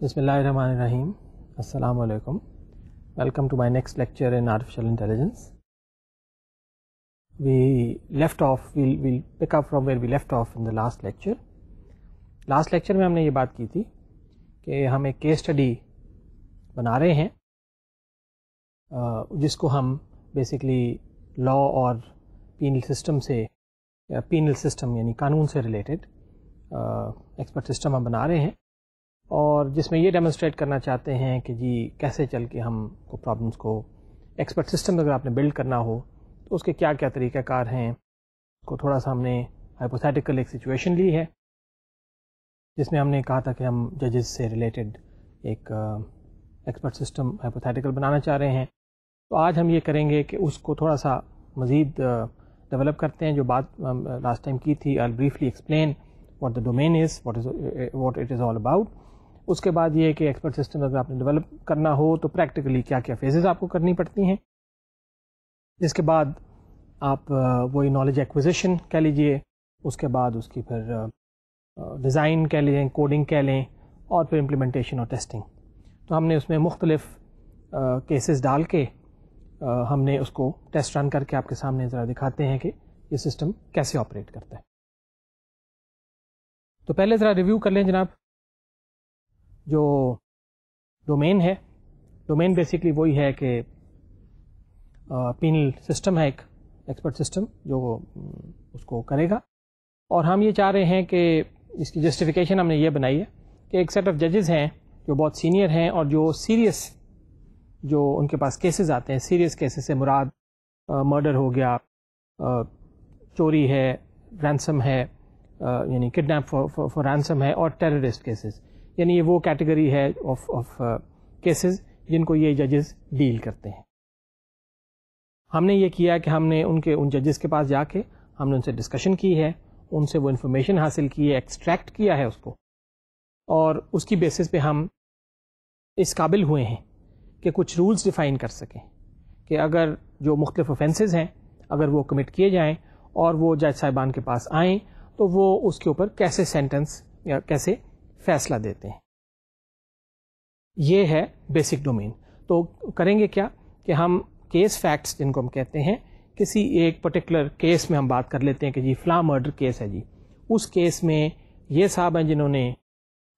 Bismillahirrahmanirrahim. Assalamu alaikum. Welcome to my next lecture in artificial intelligence. We left off, we'll pick up from where we left off in the last lecture. Last lecture में हमने ये बात की थी कि हम एक case study बना रहे हैं जिसको हम बेसिकली लॉ और पीनल सिस्टम से पीनल सिस्टम यानी कानून से रिलेटेड एक्सपर्ट सिस्टम हम बना रहे हैं और जिसमें ये डेमोन्स्ट्रेट करना चाहते हैं कि जी कैसे चल के हमको प्रॉब्लम्स को एक्सपर्ट सिस्टम अगर आपने बिल्ड करना हो तो उसके क्या क्या तरीक़ाकार हैं उसको थोड़ा सा हमने हाइपोथेटिकल एक सिचुएशन ली है जिसमें हमने कहा था कि हम जजेस से रिलेटेड एक एक्सपर्ट सिस्टम हाइपोथेटिकल बनाना चाह रहे हैं तो आज हम ये करेंगे कि उसको थोड़ा सा मज़ीद डेवलप uh, करते हैं जो बात लास्ट um, टाइम की थी I briefly explain what the domain is what is what it is all about उसके बाद ये कि एक्सपर्ट सिस्टम अगर आपने डेवलप करना हो तो प्रैक्टिकली क्या क्या फेजेस आपको करनी पड़ती हैं जिसके बाद आप uh, वही नॉलेज एक्विजिशन कह लीजिए उसके बाद उसकी फिर uh, डिज़ाइन कह लें कोडिंग कह लें और फिर इम्प्लीमेंटेशन और टेस्टिंग तो हमने उसमें मुख्तलिफ केसेस डाल के आ, हमने उसको टेस्ट रन करके आपके सामने ज़रा दिखाते हैं कि ये सिस्टम कैसे ऑपरेट करता है तो पहले ज़रा रिव्यू कर लें जनाब जो डोमेन है डोमेन बेसिकली वही है कि पिनल सिस्टम है एक एक्सपर्ट सिस्टम जो उसको करेगा और हम ये चाह रहे हैं कि इसकी जस्टिफिकेशन हमने ये बनाई है कि एक सेट ऑफ जजेस हैं जो बहुत सीनियर हैं और जो सीरियस जो उनके पास केसेस आते हैं सीरियस केसेस से मुराद मर्डर हो गया आ, चोरी है रैंसम है यानी किडनैप फॉर रैंसम है और टेररिस्ट केसेस यानी ये वो कैटेगरी है ऑफ ऑफ केसेस जिनको ये जजेस डील करते हैं हमने ये किया कि हमने उनके उन जजेस के पास जाके हमने उनसे डिस्कशन की है उनसे वो इन्फॉर्मेशन हासिल की है एक्सट्रैक्ट किया है उसको और उसकी बेसिस पे हम इस काबिल हुए हैं कि कुछ रूल्स डिफ़ाइन कर सकें कि अगर जो मुख्तफ ऑफेंसेस हैं अगर वो कमिट किए जाएं और वो जज साहिबान के पास आएँ तो वो उसके ऊपर कैसे सेंटेंस या कैसे फैसला देते हैं ये है बेसिक डोमेन तो करेंगे क्या कि हम केस फैक्ट्स जिनको हम कहते हैं किसी एक पर्टिकुलर केस में हम बात कर लेते हैं कि जी फला मर्डर केस है जी उस केस में ये साहब हैं जिन्होंने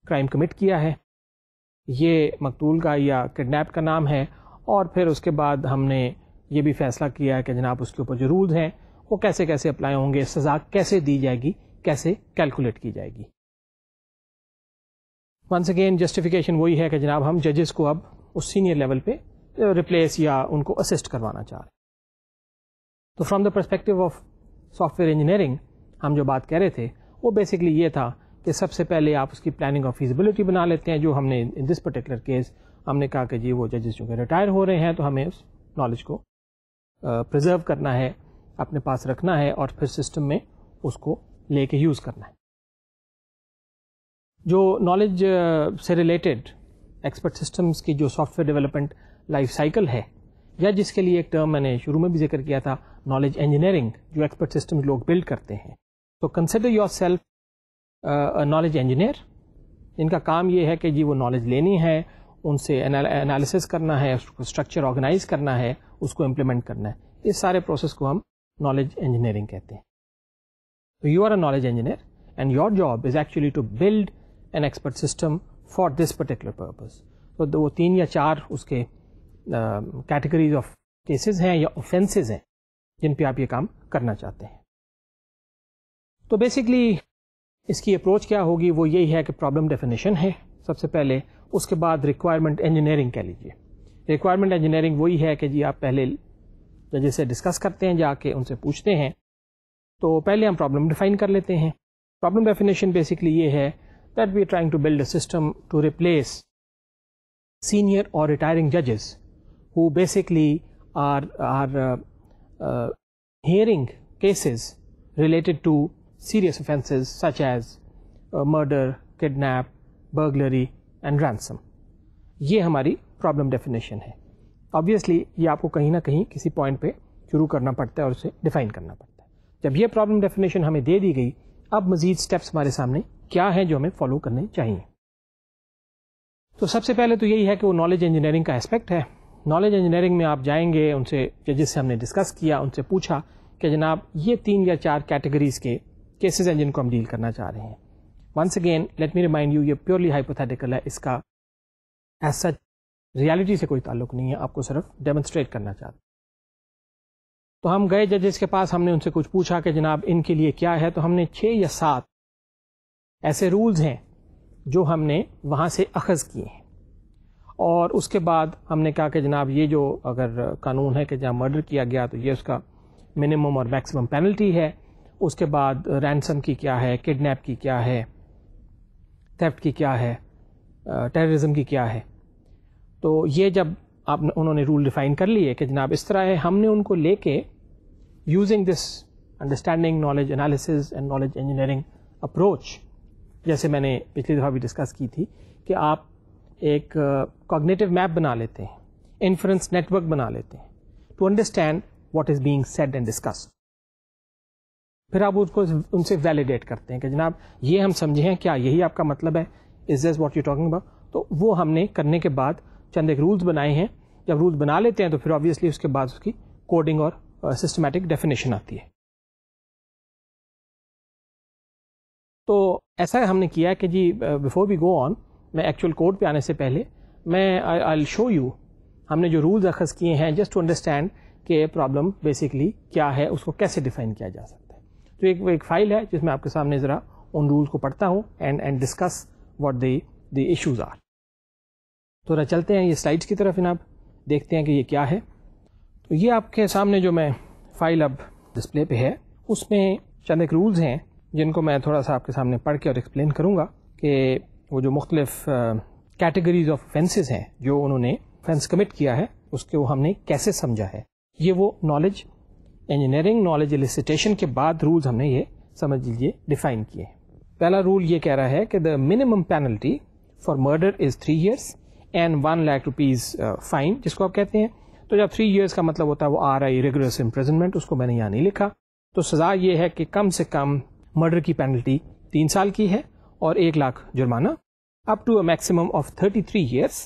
क्राइम कमिट किया है ये मकतूल का या किडनैप का नाम है और फिर उसके बाद हमने ये भी फैसला किया है कि जनाब उसके ऊपर जो रूल हैं वो कैसे कैसे अप्लाई होंगे सज़ा कैसे दी जाएगी कैसे कैलकुलेट की जाएगी वंस अगेन जस्टिफिकेशन वही है कि जनाब हम जजेस को अब उस सीनियर लेवल पे रिप्लेस या उनको असिस्ट करवाना चाह रहे हैं तो from the perspective of software engineering हम जो बात कह रहे थे वो बेसिकली ये था कि सबसे पहले आप उसकी प्लानिंग और फिजिबिलिटी बना लेते हैं जो हमने इन दिस पर्टिकुलर केस हमने कहा कि जी वो जजेस चूँकि रिटायर हो रहे हैं तो हमें उस नॉलेज को प्रिजर्व करना है अपने पास रखना है और फिर सिस्टम में उसको लेके यूज़ करना है जो नॉलेज से रिलेटेड एक्सपर्ट सिस्टम्स की जो सॉफ्टवेयर डेवलपमेंट लाइफ साइकिल है या जिसके लिए एक टर्म मैंने शुरू में भी जिक्र किया था नॉलेज इंजीनियरिंग जो एक्सपर्ट सिस्टम लोग बिल्ड करते हैं तो consider yourself knowledge engineer इनका काम ये है कि जी वो नॉलेज लेनी है उनसे एनालिसिस करना है उसको स्ट्रक्चर ऑर्गेनाइज करना है उसको इम्प्लीमेंट करना है इस सारे प्रोसेस को हम नॉलेज इंजीनियरिंग कहते हैं तो you are a knowledge engineer and your job is actually to build an expert system for this particular purpose तो वो तीन या चार उसके कैटेगरीज ऑफ केसेस हैं या ऑफेंसेस हैं जिन पे आप ये काम करना चाहते हैं तो बेसिकली इसकी अप्रोच क्या होगी वो यही है कि प्रॉब्लम डेफिनेशन है सबसे पहले उसके बाद रिक्वायरमेंट इंजीनियरिंग कह लीजिए रिक्वायरमेंट इंजीनियरिंग वही है कि जी आप पहले जजेस से डिस्कस करते हैं जाके उनसे पूछते हैं तो पहले हम प्रॉब्लम डिफाइन कर लेते हैं प्रॉब्लम डेफिनेशन बेसिकली ये है that we trying to build a system to replace senior और रिटायरिंग जजेस who basically are, are uh, uh, hearing cases related to serious offenses such as uh, murder, kidnap, burglary and ransom. ये हमारी problem definition है obviously ये आपको कहीं ना कहीं किसी पॉइंट पे शुरू करना पड़ता है और उसे डिफाइन करना पड़ता है जब ये प्रॉब्लम डेफिनेशन हमें दे दी गई अब मजीद स्टेप्स हमारे सामने क्या है जो हमें फॉलो करने चाहिए तो सबसे पहले तो यही है कि वो नॉलेज इंजीनियरिंग का एस्पेक्ट है नॉलेज इंजीनियरिंग में आप जाएंगे उनसे जिससे हमने डिस्कस किया उनसे पूछा कि जनाब ये तीन या चार कैटेगरीज के केसेस हैं जिनको हम डील करना चाह रहे हैं once again let me remind you ये प्योरली हाइपोथेटिकल है इसका एज सच रियलिटी से कोई ताल्लुक नहीं है आपको सिर्फ डेमोन्स्ट्रेट करना चाहते तो हम गए जजेस के पास हमने उनसे कुछ पूछा कि जनाब इनके लिए क्या है तो हमने छः या सात ऐसे रूल्स हैं जो हमने वहाँ से अखज़ किए हैं और उसके बाद हमने कहा कि जनाब ये जो अगर कानून है कि जहाँ मर्डर किया गया तो ये उसका मिनिमम और मैक्सिमम पेनल्टी है उसके बाद रैनसम की क्या है किडनैप की क्या है थेफ्ट की क्या है टेररिज्म की क्या है तो ये जब आप उन्होंने रूल डिफाइन कर लिए कि जनाब इस तरह है हमने उनको लेके using this understanding knowledge analysis and knowledge engineering approach जैसे मैंने पिछली दफ़ा भी डिस्कस की थी कि आप एक कॉग्नेटिव मैप बना लेते हैं इन्फ्रेंस नेटवर्क बना लेते हैं to understand what is being said and discussed फिर आप उसको उनसे वैलिडेट करते हैं कि जनाब ये हम समझे हैं क्या यही आपका मतलब है is this what you talking about तो वो हमने करने के बाद चंद एक रूल्स बनाए हैं जब रूल बना लेते हैं तो फिर ऑब्वियसली उसके बाद उसकी कोडिंग और सिस्टमेटिक uh, डेफिनेशन आती है तो ऐसा हमने किया कि जी बिफोर वी गो ऑन मैं एक्चुअल कोड पे आने से पहले मैं आई शो यू हमने जो रूल्स अखज़ किए हैं जस्ट टू अंडरस्टैंड कि प्रॉब्लम बेसिकली क्या है उसको कैसे डिफाइन किया जा सकता है तो एक एक फाइल है जिसमें आपके सामने ज़रा उन रूल्स को पढ़ता हूँ and and discuss what the the issues are तो रह चलते हैं ये स्लाइड्स की तरफ जनाब देखते हैं कि ये क्या है तो ये आपके सामने जो मैं फाइल अब डिस्प्ले पे है उसमें चंद एक रूल्स हैं जिनको मैं थोड़ा सा आपके सामने पढ़ के और एक्सप्लेन करूँगा कि वो जो मुख्तलिफ कैटेगरीज ऑफ फेंसेज हैं जो उन्होंने फेंस कमिट किया है उसके वो हमने कैसे समझा है ये वो नॉलेज इंजीनियरिंग नॉलेज एलिसिटेशन के बाद रूल्स हमने ये समझ लीजिए डिफाइन किए हैं पहला रूल ये कह रहा है कि the minimum penalty for murder is three years and one lakh rupees fine जिसको आप कहते हैं तो जब थ्री ईयर्स का मतलब होता है वो आर आई रेगुलस इम्प्रेजनमेंट उसको मैंने यहाँ नहीं लिखा तो सज़ा ये है कि कम से कम मर्डर की पेनल्टी तीन साल की है और एक लाख जुर्माना up to a maximum of 33 years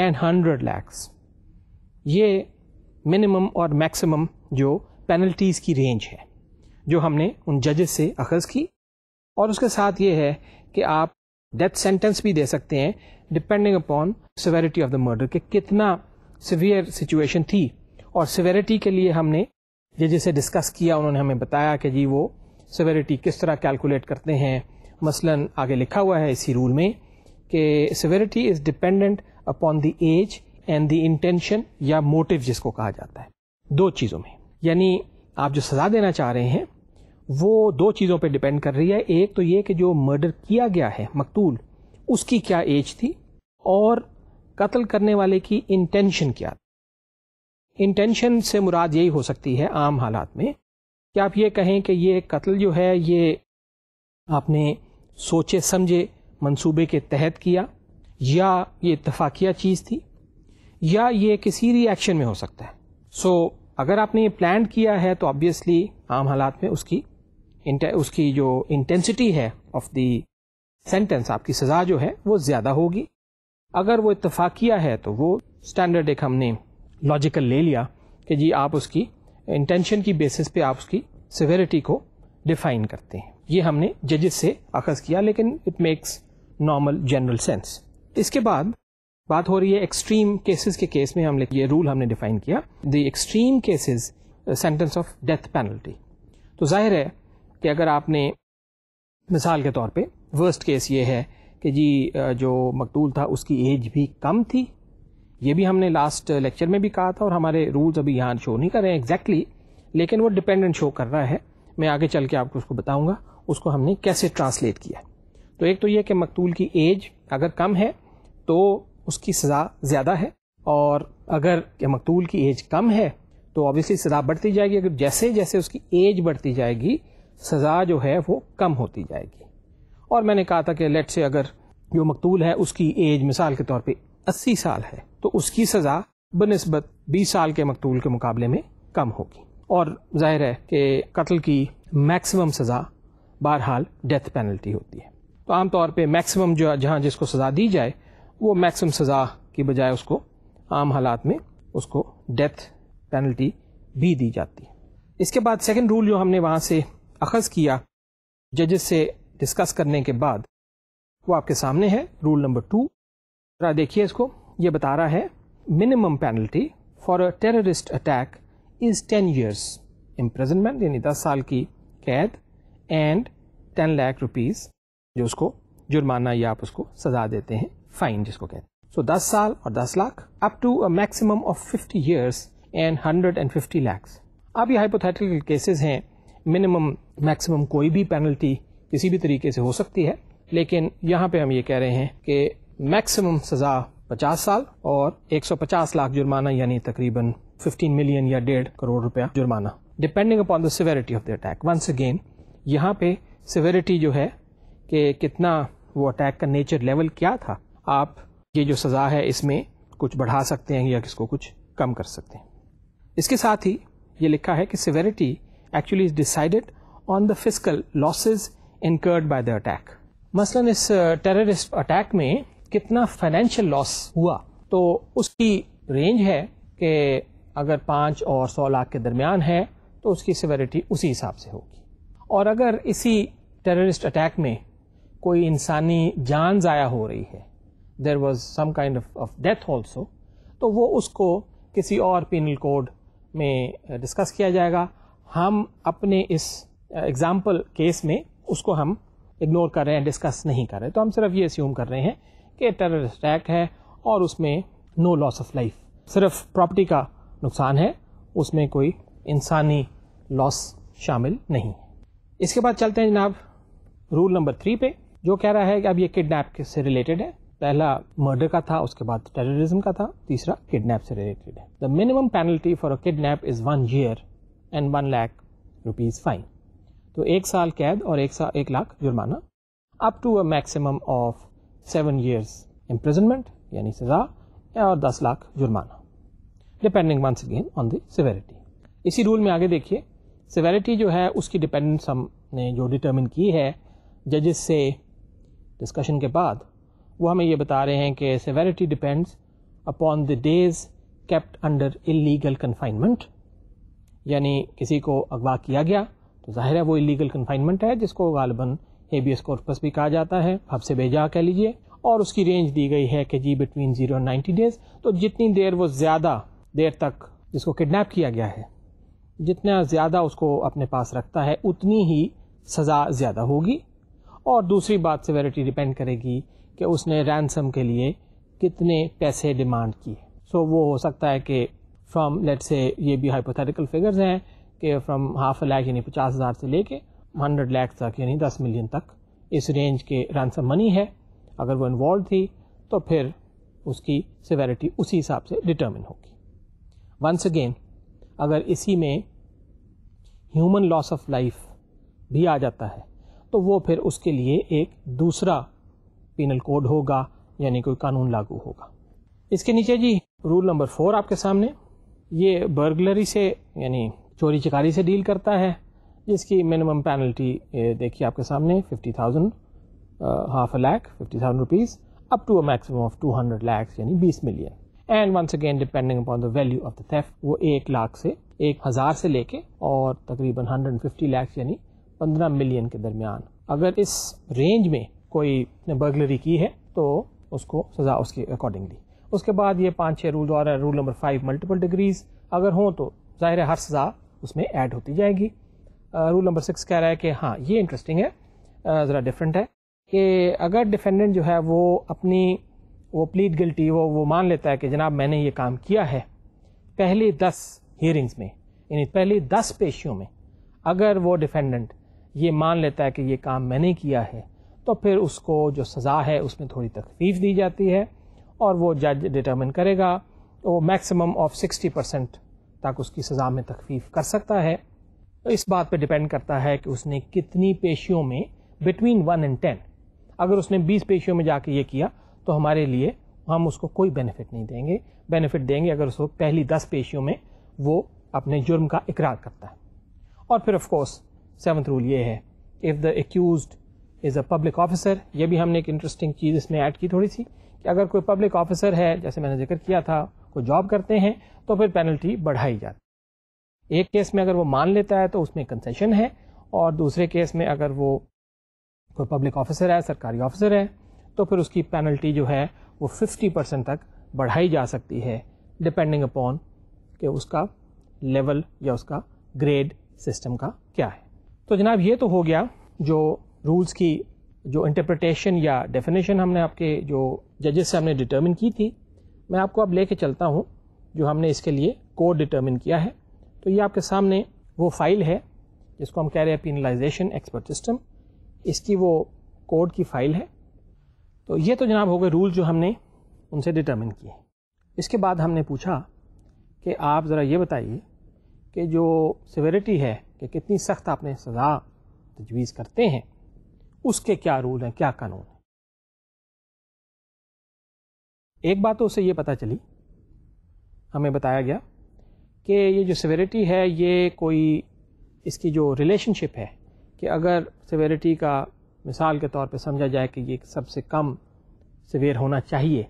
and 100 lakhs ये मिनिमम और मैक्सिमम जो पेनल्टीज़ की रेंज है जो हमने उन जजेस से अखज़ की और उसके साथ ये है कि आप डेथ सेंटेंस भी दे सकते हैं depending upon severity of the murder के कितना सिवियर सिचुएशन थी और सिवेरिटी के लिए हमने जजेस से डिस्कस किया उन्होंने हमें बताया कि जी वो सिवेरिटी किस तरह कैलकुलेट करते हैं मसलन आगे लिखा हुआ है इसी रूल में कि severity is dependent upon the age and the intention या मोटिव जिसको कहा जाता है दो चीज़ों में यानी आप जो सज़ा देना चाह रहे हैं वो दो चीज़ों पे डिपेंड कर रही है एक तो ये कि जो मर्डर किया गया है मकतूल उसकी क्या एज थी और कत्ल करने वाले की इंटेंशन क्या थी इंटेंशन से मुराद यही हो सकती है आम हालात में कि आप ये कहें कि ये कत्ल जो है ये आपने सोचे समझे मंसूबे के तहत किया या ये इतफाकिया चीज़ थी या ये किसी रिएक्शन में हो सकता है सो so, अगर आपने ये प्लान किया है तो ऑब्वियसली आम हालात में उसकी उसकी जो इंटेंसिटी है ऑफ दी सेंटेंस आपकी सज़ा जो है वो ज़्यादा होगी अगर वो इतफाकिया है तो वो स्टैंडर्ड एक हमने लॉजिकल ले लिया कि जी आप उसकी इंटेंशन की बेसिस पे आप उसकी सिवेरिटी को डिफाइन करते हैं ये हमने जजेस से अखज़ किया लेकिन it makes normal general sense इसके बाद बात हो रही है एक्सट्रीम केसेस के केस में हमने ये रूल हमने डिफाइन किया the extreme cases sentence of death penalty तो जाहिर है कि अगर आपने मिसाल के तौर पे वर्स्ट केस ये है कि जी uh, जो मकतूल था उसकी एज भी कम थी ये भी हमने लास्ट लेक्चर uh, में भी कहा था और हमारे रूल्स अभी यहाँ शो नहीं कर रहे हैं एग्जैक्टली exactly, लेकिन वो डिपेंडेंट शो कर रहा है मैं आगे चल के आपको उसको बताऊंगा उसको हमने कैसे ट्रांसलेट किया तो एक तो यह कि मकतूल की एज अगर कम है तो उसकी सज़ा ज़्यादा है और अगर मकतूल की एज कम है तो ऑब्वियसली सज़ा बढ़ती जाएगी अगर जैसे जैसे उसकी एज बढ़ती जाएगी सज़ा जो है वो कम होती जाएगी और मैंने कहा था कि लेट से अगर जो मकतूल है उसकी एज मिसाल के तौर पे 80 साल है तो उसकी सज़ा बनस्बत 20 साल के मकतूल के मुकाबले में कम होगी और जाहिर है कि कत्ल की मैक्सिमम सज़ा बहरहाल डेथ पेनल्टी होती है तो आमतौर पर मैक्सिमम जो जहाँ जिसको सज़ा दी जाए वो मैक्सिमम सज़ा की बजाय उसको आम हालात में उसको डेथ पेनल्टी भी दी जाती है इसके बाद सेकंड रूल जो हमने वहाँ से अखज़ किया जजेस से डिस्कस करने के बाद वो आपके सामने है रूल नंबर टू जरा देखिए इसको ये बता रहा है minimum penalty for a terrorist attack is ten years imprisonment यानी दस साल की कैद एंड टेन लाख रुपीज़ जो उसको जुर्माना या आप उसको सजा देते हैं फाइन जिसको कहते हैं सो दस साल और दस lakh up to a maximum of fifty years and hundred and fifty lakhs अब ये हाइपोथेटिकल केसेस हैं मिनिमम मैक्सिमम कोई भी पेनल्टी किसी भी तरीके से हो सकती है लेकिन यहाँ पे हम ये कह रहे हैं कि मैक्सिमम सजा पचास साल और एक सौ पचास लाख जुर्माना यानी तकरीबन फिफ्टीन मिलियन या डेढ़ करोड़ रुपया जुर्माना depending upon the severity of the attack once again यहाँ पे सिवेरिटी जो है कि कितना वो अटैक का नेचर लेवल क्या था आप ये जो सज़ा है इसमें कुछ बढ़ा सकते हैं या किसको कुछ कम कर सकते हैं इसके साथ ही ये लिखा है कि severity actually is decided on the physical losses incurred by the attack मसलन इस टेररिस्ट अटैक में कितना फाइनेंशियल लॉस हुआ तो उसकी रेंज है कि अगर पाँच और सौ लाख के दरमियान है तो उसकी सिवेरिटी उसी हिसाब से होगी और अगर इसी टेररिस्ट अटैक में कोई इंसानी जान ज़ाया हो रही है there was some kind of of death also तो वो उसको किसी और पिनल कोड में डिस्कस uh, किया जाएगा हम अपने इस एग्जाम्पल uh, केस में उसको हम इग्नोर कर रहे हैं डिस्कस नहीं कर रहे तो हम सिर्फ ये अस्यूम कर रहे हैं कि टेरर अटैक है और उसमें नो लॉस ऑफ लाइफ सिर्फ प्रॉपर्टी का नुकसान है उसमें कोई इंसानी लॉस शामिल नहीं है इसके बाद चलते हैं जनाब रूल नंबर थ्री पे जो कह रहा है कि अब ये किडनैप से रिलेटेड है पहला मर्डर का था उसके बाद टेररिज्म का था तीसरा किडनैप से रिलेटेड है the minimum penalty for a kidnap is one year and one lakh rupees fine तो एक साल कैद और एक साल एक लाख जुर्माना up to a maximum of seven years imprisonment यानी सजा और दस लाख जुर्माना depending once again on severity इसी रूल में आगे देखिए सिवेरिटी जो है उसकी डिपेंडेंस हमने जो डिटर्मिन की है जजिस से डिस्कशन के बाद वो हमें ये बता रहे हैं कि severity depends upon the days kept under illegal confinement यानी किसी को अगवा किया गया तो जाहिर है वो इलीगल कन्फाइनमेंट है जिसको गालबन हेबियस कॉर्पस भी कहा जाता है हबसे बेजा कह लीजिए और उसकी रेंज दी गई है कि जी बिटवीन जीरो नाइन्टी डेज तो जितनी देर वो ज़्यादा देर तक जिसको किडनैप किया गया है जितना ज़्यादा उसको अपने पास रखता है उतनी ही सज़ा ज़्यादा होगी और दूसरी बात सेवेरिटी डिपेंड करेगी कि उसने रैंसम के लिए कितने पैसे डिमांड किए सो so, वो हो सकता है कि फ्रॉम लेट से ये भी हाइपोथेटिकल फिगर्स हैं कि फ्रॉम हाफ लैख यानी पचास हज़ार से लेके हंड्रेड लैख तक यानी दस मिलियन तक इस रेंज के रैंसम मनी है अगर वो इन्वॉल्व थी तो फिर उसकी सिवेरिटी उसी हिसाब से डिटर्मिन होगी वंस अगेन अगर इसी में ह्यूमन लॉस ऑफ लाइफ भी आ जाता है तो वो फिर उसके लिए एक दूसरा पिनल कोड होगा यानी कोई कानून लागू होगा इसके नीचे जी रूल नंबर फोर आपके सामने ये बर्गलरी से यानी चोरी चिकारी से डील करता है जिसकी मिनिमम पेनल्टी देखिए आपके सामने fifty thousand half a lakh fifty thousand rupees up to a maximum of two hundred lakhs यानी बीस million and once again depending upon the value of the theft वो एक लाख से एक हज़ार से लेके और तकरीबन हंड्रेड फिफ्टी लैक्स यानी पंद्रह मिलियन के दरमियान अगर इस रेंज में कोई ने बर्गलरी की है तो उसको सज़ा उसकी अकॉर्डिंगली उसके बाद ये पाँच छः रूल और rule number five multiple degrees अगर हों तो ज़ाहिर है हर सज़ा उसमें ऐड होती जाएगी आ, रूल नंबर सिक्स कह रहा है कि हाँ ये इंटरेस्टिंग है ज़रा डिफरेंट है कि अगर डिफेंडेंट जो है वो अपनी वो प्लीड गिल्टी वो वो मान लेता है कि जनाब मैंने ये काम किया है पहली दस हियरिंग्स में यानी पहली दस पेशियों में अगर वो डिफेंडेंट ये मान लेता है कि ये काम मैंने किया है तो फिर उसको जो सज़ा है उसमें थोड़ी तकलीफ दी जाती है और वो जज डिटर्मिन करेगा तो वो मैक्सिमम ऑफ 60 परसेंट तक उसकी सज़ा में तकलीफ कर सकता है तो इस बात पे डिपेंड करता है कि उसने कितनी पेशियों में बिटवीन वन एंड टेन अगर उसने बीस पेशियों में जाके ये किया तो हमारे लिए हम उसको कोई बेनिफिट नहीं देंगे बेनिफिट देंगे अगर उसको पहली दस पेशियों में वो अपने जुर्म का इकरार करता है और फिर ऑफकोर्स सेवन्थ रूल ये है if the accused is a public officer ये भी हमने एक इंटरेस्टिंग चीज़ इसमें ऐड की थोड़ी सी कि अगर कोई पब्लिक ऑफिसर है जैसे मैंने जिक्र किया था को जॉब करते हैं तो फिर पेनल्टी बढ़ाई जाती है एक केस में अगर वो मान लेता है तो उसमें कंसेशन है और दूसरे केस में अगर वो कोई पब्लिक ऑफिसर है सरकारी ऑफिसर है तो फिर उसकी पेनल्टी जो है वो 50 परसेंट तक बढ़ाई जा सकती है डिपेंडिंग अपॉन कि उसका लेवल या उसका ग्रेड सिस्टम का क्या है तो जनाब ये तो हो गया जो रूल्स की जो इंटरप्रटेशन या डेफिनेशन हमने आपके जो जजेस से हमने डिटर्मिन की थी मैं आपको अब लेके चलता हूँ जो हमने इसके लिए कोड डिटर्मिन किया है तो ये आपके सामने वो फाइल है जिसको हम कह रहे हैं पिनलाइजेशन एक्सपर्ट सिस्टम इसकी वो कोड की फाइल है तो ये तो जनाब हो गए रूल जो हमने उनसे डिटर्मिन किए इसके बाद हमने पूछा कि आप ज़रा ये बताइए कि जो सिवेरिटी है कि कितनी सख्त आपने सज़ा तजवीज़ करते हैं उसके क्या रूल हैं क्या कानून हैं एक बात तो उसे ये पता चली हमें बताया गया कि ये जो सवेरिटी है ये कोई इसकी जो रिलेशनशिप है कि अगर सवेरिटी का मिसाल के तौर पे समझा जाए कि ये सबसे कम सवेर होना चाहिए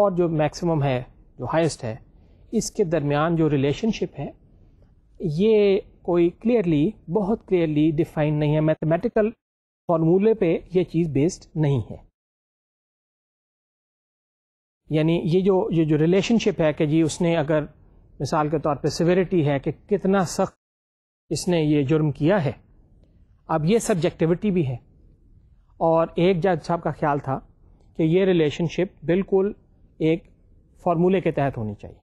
और जो मैक्सिमम है जो हाईएस्ट है इसके दरमियान जो रिलेशनशिप है ये कोई क्लियरली बहुत क्लियरली डिफाइन नहीं है मैथमेटिकल फॉर्मूले पे ये चीज़ बेस्ड नहीं है यानी ये जो ये जो रिलेशनशिप है कि जी उसने अगर मिसाल के तौर पे सिवेरिटी है कि कितना सख्त इसने ये जुर्म किया है अब ये सब्जेक्टिविटी भी है और एक जज साहब का ख्याल था कि ये रिलेशनशिप बिल्कुल एक फार्मूले के तहत होनी चाहिए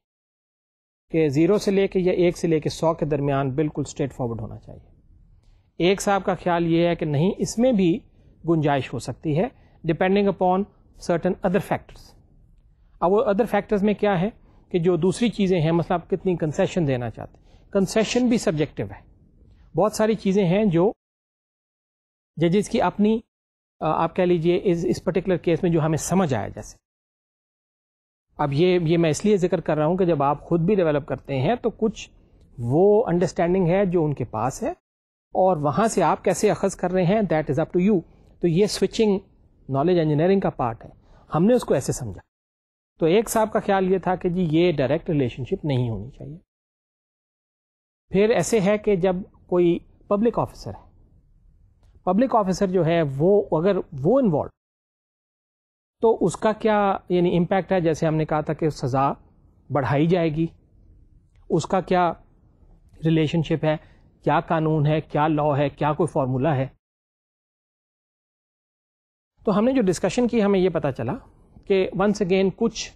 कि ज़ीरो से लेके या एक से लेके सौ के दरमियान बिल्कुल स्ट्रेट फॉरवर्ड होना चाहिए एक साहब का ख्याल ये है कि नहीं इसमें भी गुंजाइश हो सकती है depending upon certain other factors अब वो अदर फैक्टर्स में क्या है कि जो दूसरी चीज़ें हैं मतलब आप कितनी कंसेशन देना चाहते हैं कंसेशन भी सब्जेक्टिव है बहुत सारी चीज़ें हैं जो जजेस की अपनी आप कह लीजिए इस इस पर्टिकुलर केस में जो हमें समझ आया जैसे अब ये ये मैं इसलिए जिक्र कर रहा हूँ कि जब आप खुद भी डेवलप करते हैं तो कुछ वो अंडरस्टैंडिंग है जो उनके पास है और वहाँ से आप कैसे अखज़ कर रहे हैं that is up to you तो ये स्विचिंग नॉलेज इंजीनियरिंग का पार्ट है हमने उसको ऐसे समझा तो एक साहब का ख्याल ये था कि जी ये डायरेक्ट रिलेशनशिप नहीं होनी चाहिए फिर ऐसे है कि जब कोई पब्लिक ऑफिसर है पब्लिक ऑफिसर जो है वो अगर वो इन्वॉल्व तो उसका क्या यानी इम्पैक्ट है जैसे हमने कहा था कि सज़ा बढ़ाई जाएगी उसका क्या रिलेशनशिप है क्या कानून है क्या लॉ है क्या कोई फार्मूला है तो हमने जो डिस्कशन की हमें ये पता चला कि वंस अगेन कुछ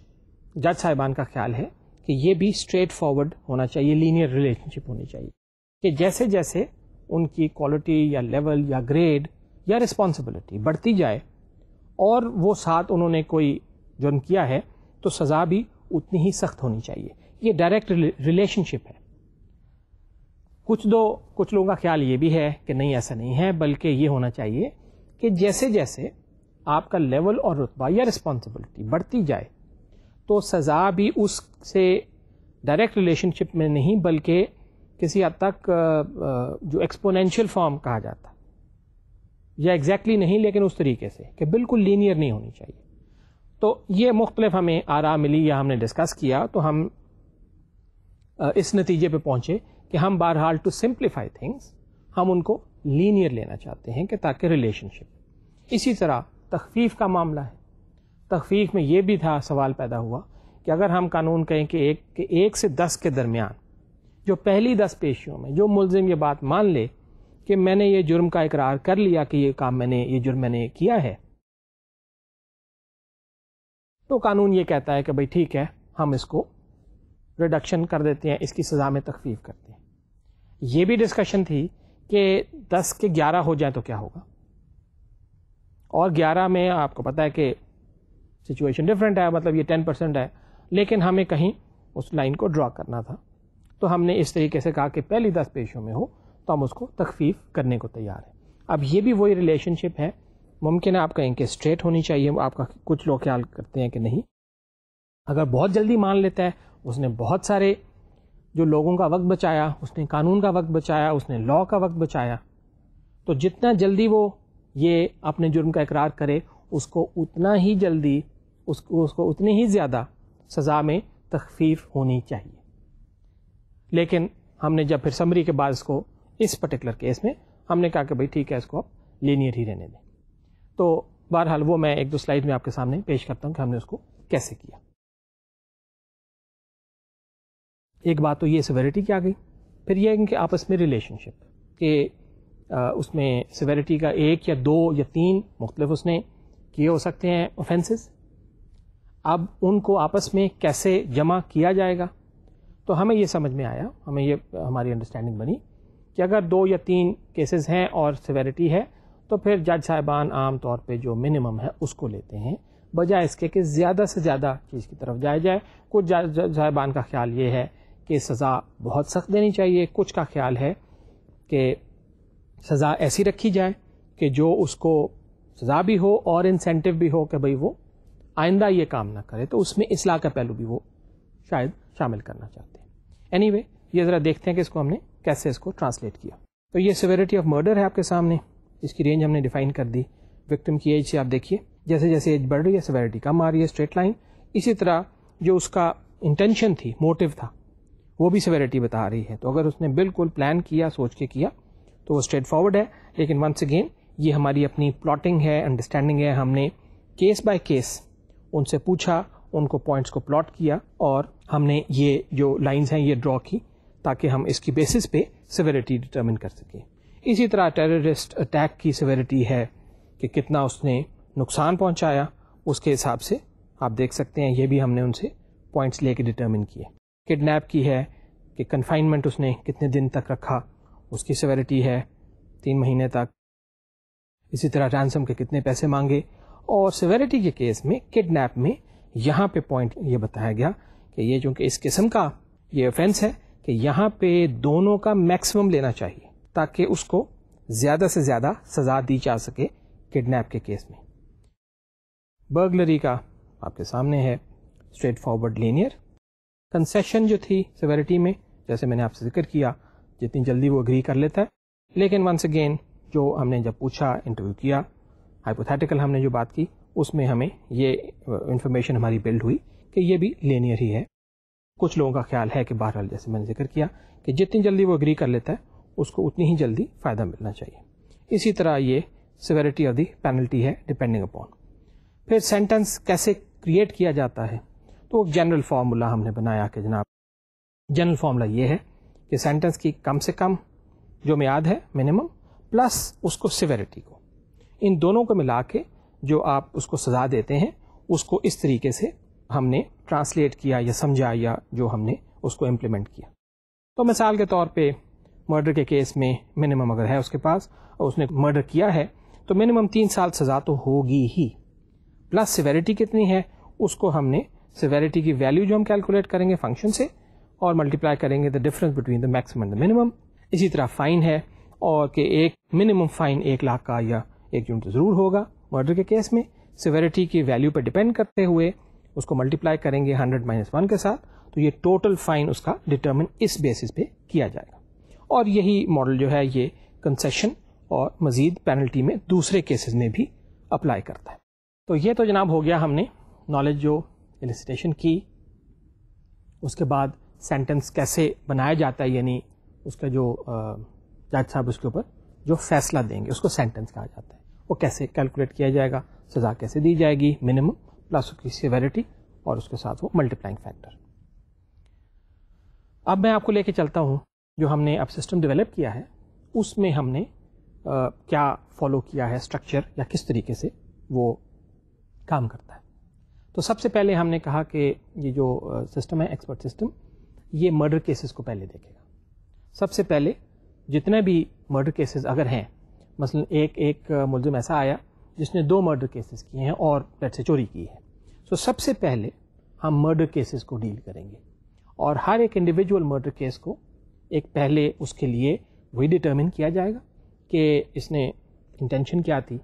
जज साहिबान का ख्याल है कि ये भी स्ट्रेट फॉरवर्ड होना चाहिए लीनियर रिलेशनशिप होनी चाहिए कि जैसे जैसे उनकी क्वालिटी या लेवल या ग्रेड या रिस्पॉन्सिबिलिटी बढ़ती जाए और वो साथ उन्होंने कोई जुर्म किया है तो सज़ा भी उतनी ही सख्त होनी चाहिए ये डायरेक्ट रिलेशनशिप है कुछ दो कुछ लोगों का ख्याल ये भी है कि नहीं ऐसा नहीं है बल्कि ये होना चाहिए कि जैसे जैसे आपका लेवल और रुतबा या रिस्पॉन्सिबिलिटी बढ़ती जाए तो सज़ा भी उससे डायरेक्ट रिलेशनशिप में नहीं बल्कि किसी हद तक जो एक्सपोनेंशियल फॉर्म कहा जाता है या एग्जैक्टली exactly नहीं लेकिन उस तरीके से कि बिल्कुल लीनियर नहीं होनी चाहिए तो ये मुख्तलिफ हमें आरा मिली या हमने डिस्कस किया तो हम इस नतीजे पे पहुंचे कि हम बहरहाल टू सिंप्लीफाई थिंग्स हम उनको लीनियर लेना चाहते हैं कि ताकि रिलेशनशिप इसी तरह तखफीफ का मामला है तखफीफ में ये भी था सवाल पैदा हुआ कि अगर हम कानून कहें कि एक कि एक से दस के दरमियान जो पहली दस पेशियों में जो मुलजिम ये बात मान ले कि मैंने ये जुर्म का इकरार कर लिया कि ये काम मैंने ये जुर्म मैंने किया है तो कानून ये कहता है कि भाई ठीक है हम इसको रिडक्शन कर देते हैं इसकी सज़ा में तखफीफ करते हैं ये भी डिस्कशन थी कि दस के ग्यारह हो जाए तो क्या होगा और ग्यारह में आपको पता है कि सिचुएशन डिफरेंट है मतलब ये टेन परसेंट है लेकिन हमें कहीं उस लाइन को ड्रॉ करना था तो हमने इस तरीके से कहा कि पहली दस पेशों में हो तो हम उसको तखफीफ करने को तैयार हैं अब ये भी वही रिलेशनशिप है मुमकिन है आप कहें कि स्ट्रेट होनी चाहिए आपका कुछ लोग ख्याल करते हैं कि नहीं अगर बहुत जल्दी मान लेता है उसने बहुत सारे जो लोगों का वक्त बचाया उसने कानून का वक्त बचाया उसने लॉ का वक्त बचाया तो जितना जल्दी वो ये अपने जुर्म का इकरार करे उसको उतना ही जल्दी उसको उसको उतनी ही ज़्यादा सज़ा में तखफीफ होनी चाहिए लेकिन हमने जब फिर समरी के बाद इसको इस पर्टिकुलर केस में हमने कहा कि भाई ठीक है इसको आप लीनियर ही रहने दें तो बहरहाल वो मैं एक दो स्लाइड में आपके सामने पेश करता हूँ कि हमने उसको कैसे किया एक बात तो ये सिवेरिटी की आ गई फिर यह है कि आपस में रिलेशनशिप कि उसमें सिवेरिटी का एक या दो या तीन मुख्तलिफ उसने किए हो सकते हैं ऑफेंसेस अब उनको आपस में कैसे जमा किया जाएगा तो हमें ये समझ में आया हमें ये हमारी अंडरस्टैंडिंग बनी कि अगर दो या तीन केसेस हैं और सिवेरिटी है तो फिर जज साहिबान आम तौर पे जो मिनिमम है उसको लेते हैं बजाय इसके कि ज़्यादा से ज़्यादा चीज़ की तरफ जाया जाए कुछ जज साहिबान का ख्याल ये है कि सज़ा बहुत सख्त देनी चाहिए कुछ का ख्याल है कि सज़ा ऐसी रखी जाए कि जो उसको सज़ा भी हो और इंसेंटिव भी हो कि भाई वो आइंदा ये काम ना करे तो उसमें इसलाह का पहलू भी वो शायद शामिल करना चाहते हैं एनी anyway, ये ज़रा देखते हैं कि इसको हमने कैसे इसको ट्रांसलेट किया तो ये सिवेरिटी ऑफ मर्डर है आपके सामने इसकी रेंज हमने डिफाइन कर दी विक्टिम की एज से आप देखिए जैसे जैसे एज बढ़ रही है सिवेरिटी कम आ रही है स्ट्रेट लाइन इसी तरह जो उसका इंटेंशन थी मोटिव था वो भी सिवेरिटी बता रही है तो अगर उसने बिल्कुल प्लान किया सोच के किया तो वो स्ट्रेट फॉरवर्ड है लेकिन वंस अगेन ये हमारी अपनी प्लॉटिंग है अंडरस्टैंडिंग है हमने केस बाय केस उनसे पूछा उनको पॉइंट्स को प्लॉट किया और हमने ये जो लाइंस हैं ये ड्रॉ की ताकि हम इसकी बेसिस पे सिवेरिटी डिटर्मिन कर सकें इसी तरह टेररिस्ट अटैक की सिवेरिटी है कि कितना उसने नुकसान पहुंचाया उसके हिसाब से आप देख सकते हैं ये भी हमने उनसे पॉइंट्स लेके डिटर्मिन किए किडनैप की है कि कन्फाइनमेंट उसने कितने दिन तक रखा उसकी सिवेरिटी है तीन महीने तक इसी तरह रैंसम के कितने पैसे मांगे और सिवेरिटी के केस में किडनैप में यहाँ पे पॉइंट ये बताया गया कि ये चूँकि इस किस्म का ये ऑफेंस है कि यहाँ पे दोनों का मैक्सिमम लेना चाहिए ताकि उसको ज़्यादा से ज़्यादा सज़ा दी जा सके किडनैप के केस में बर्गलरी का आपके सामने है स्ट्रेट फॉरवर्ड लीनियर कंसेशन जो थी सेवेरिटी में जैसे मैंने आपसे जिक्र किया जितनी जल्दी वो अग्री कर लेता है लेकिन वंस अगेन जो हमने जब पूछा इंटरव्यू किया हाइपोथेटिकल हमने जो बात की उसमें हमें ये इन्फॉर्मेशन हमारी बिल्ड हुई कि ये भी लेनियर ही है कुछ लोगों का ख्याल है कि बहरहाल जैसे मैंने जिक्र किया कि जितनी जल्दी वो एग्री कर लेता है उसको उतनी ही जल्दी फ़ायदा मिलना चाहिए इसी तरह ये सिवेरिटी ऑफ दी पेनल्टी है डिपेंडिंग अपॉन फिर सेंटेंस कैसे क्रिएट किया जाता है तो जनरल फार्मूला हमने बनाया कि जनाब जनरल फार्मूला ये है कि सेंटेंस की कम से कम जो म्याद है मिनिमम प्लस उसको सिवेरिटी को इन दोनों को मिला के जो आप उसको सजा देते हैं उसको इस तरीके से हमने ट्रांसलेट किया या समझा या जो हमने उसको इम्प्लीमेंट किया तो मिसाल के तौर पे मर्डर के केस में मिनिमम अगर है उसके पास और उसने मर्डर किया है तो मिनिमम तीन साल सज़ा तो होगी ही प्लस सिवेरिटी कितनी है उसको हमने सिवेरिटी की वैल्यू जो हम कैलकुलेट करेंगे फंक्शन से और मल्टीप्लाई करेंगे the difference between the maximum and the minimum इसी तरह फाइन है और कि एक मिनिमम फाइन एक लाख का या एक यूनिट ज़रूर होगा मर्डर के केस में सिवेरिटी की वैल्यू पर डिपेंड करते हुए उसको मल्टीप्लाई करेंगे हंड्रेड माइनस वन के साथ तो ये टोटल फाइन उसका डिटर्मिन इस बेसिस पे किया जाएगा और यही मॉडल जो है ये कंसेशन और मज़ीद पेनल्टी में दूसरे केसेस में भी अप्लाई करता है तो ये तो जनाब हो गया हमने नॉलेज जो एलिसिटेशन की उसके बाद सेंटेंस कैसे बनाया जाता है यानी उसका जो जज साहब उसके ऊपर जो फैसला देंगे उसको सेंटेंस कहा जाता है वो कैसे कैलकुलेट किया जाएगा सज़ा कैसे दी जाएगी मिनिमम प्लस की सिवेरिटी और उसके साथ वो मल्टीप्लाइंग फैक्टर अब मैं आपको लेके चलता हूँ जो हमने अब सिस्टम डिवेलप किया है उसमें हमने आ, क्या फॉलो किया है स्ट्रक्चर या किस तरीके से वो काम करता है तो सबसे पहले हमने कहा कि ये जो सिस्टम है एक्सपर्ट सिस्टम ये मर्डर केसेस को पहले देखेगा सबसे पहले जितने भी मर्डर केसेस अगर हैं मसलन एक एक मुलजिम ऐसा आया जिसने दो मर्डर केसेस किए हैं और लेट से चोरी की है तो सबसे पहले हम मर्डर केसेस को डील करेंगे और हर एक इंडिविजुअल मर्डर केस को एक पहले उसके लिए रिडिटर्मिन किया जाएगा कि इसने इंटेंशन क्या थी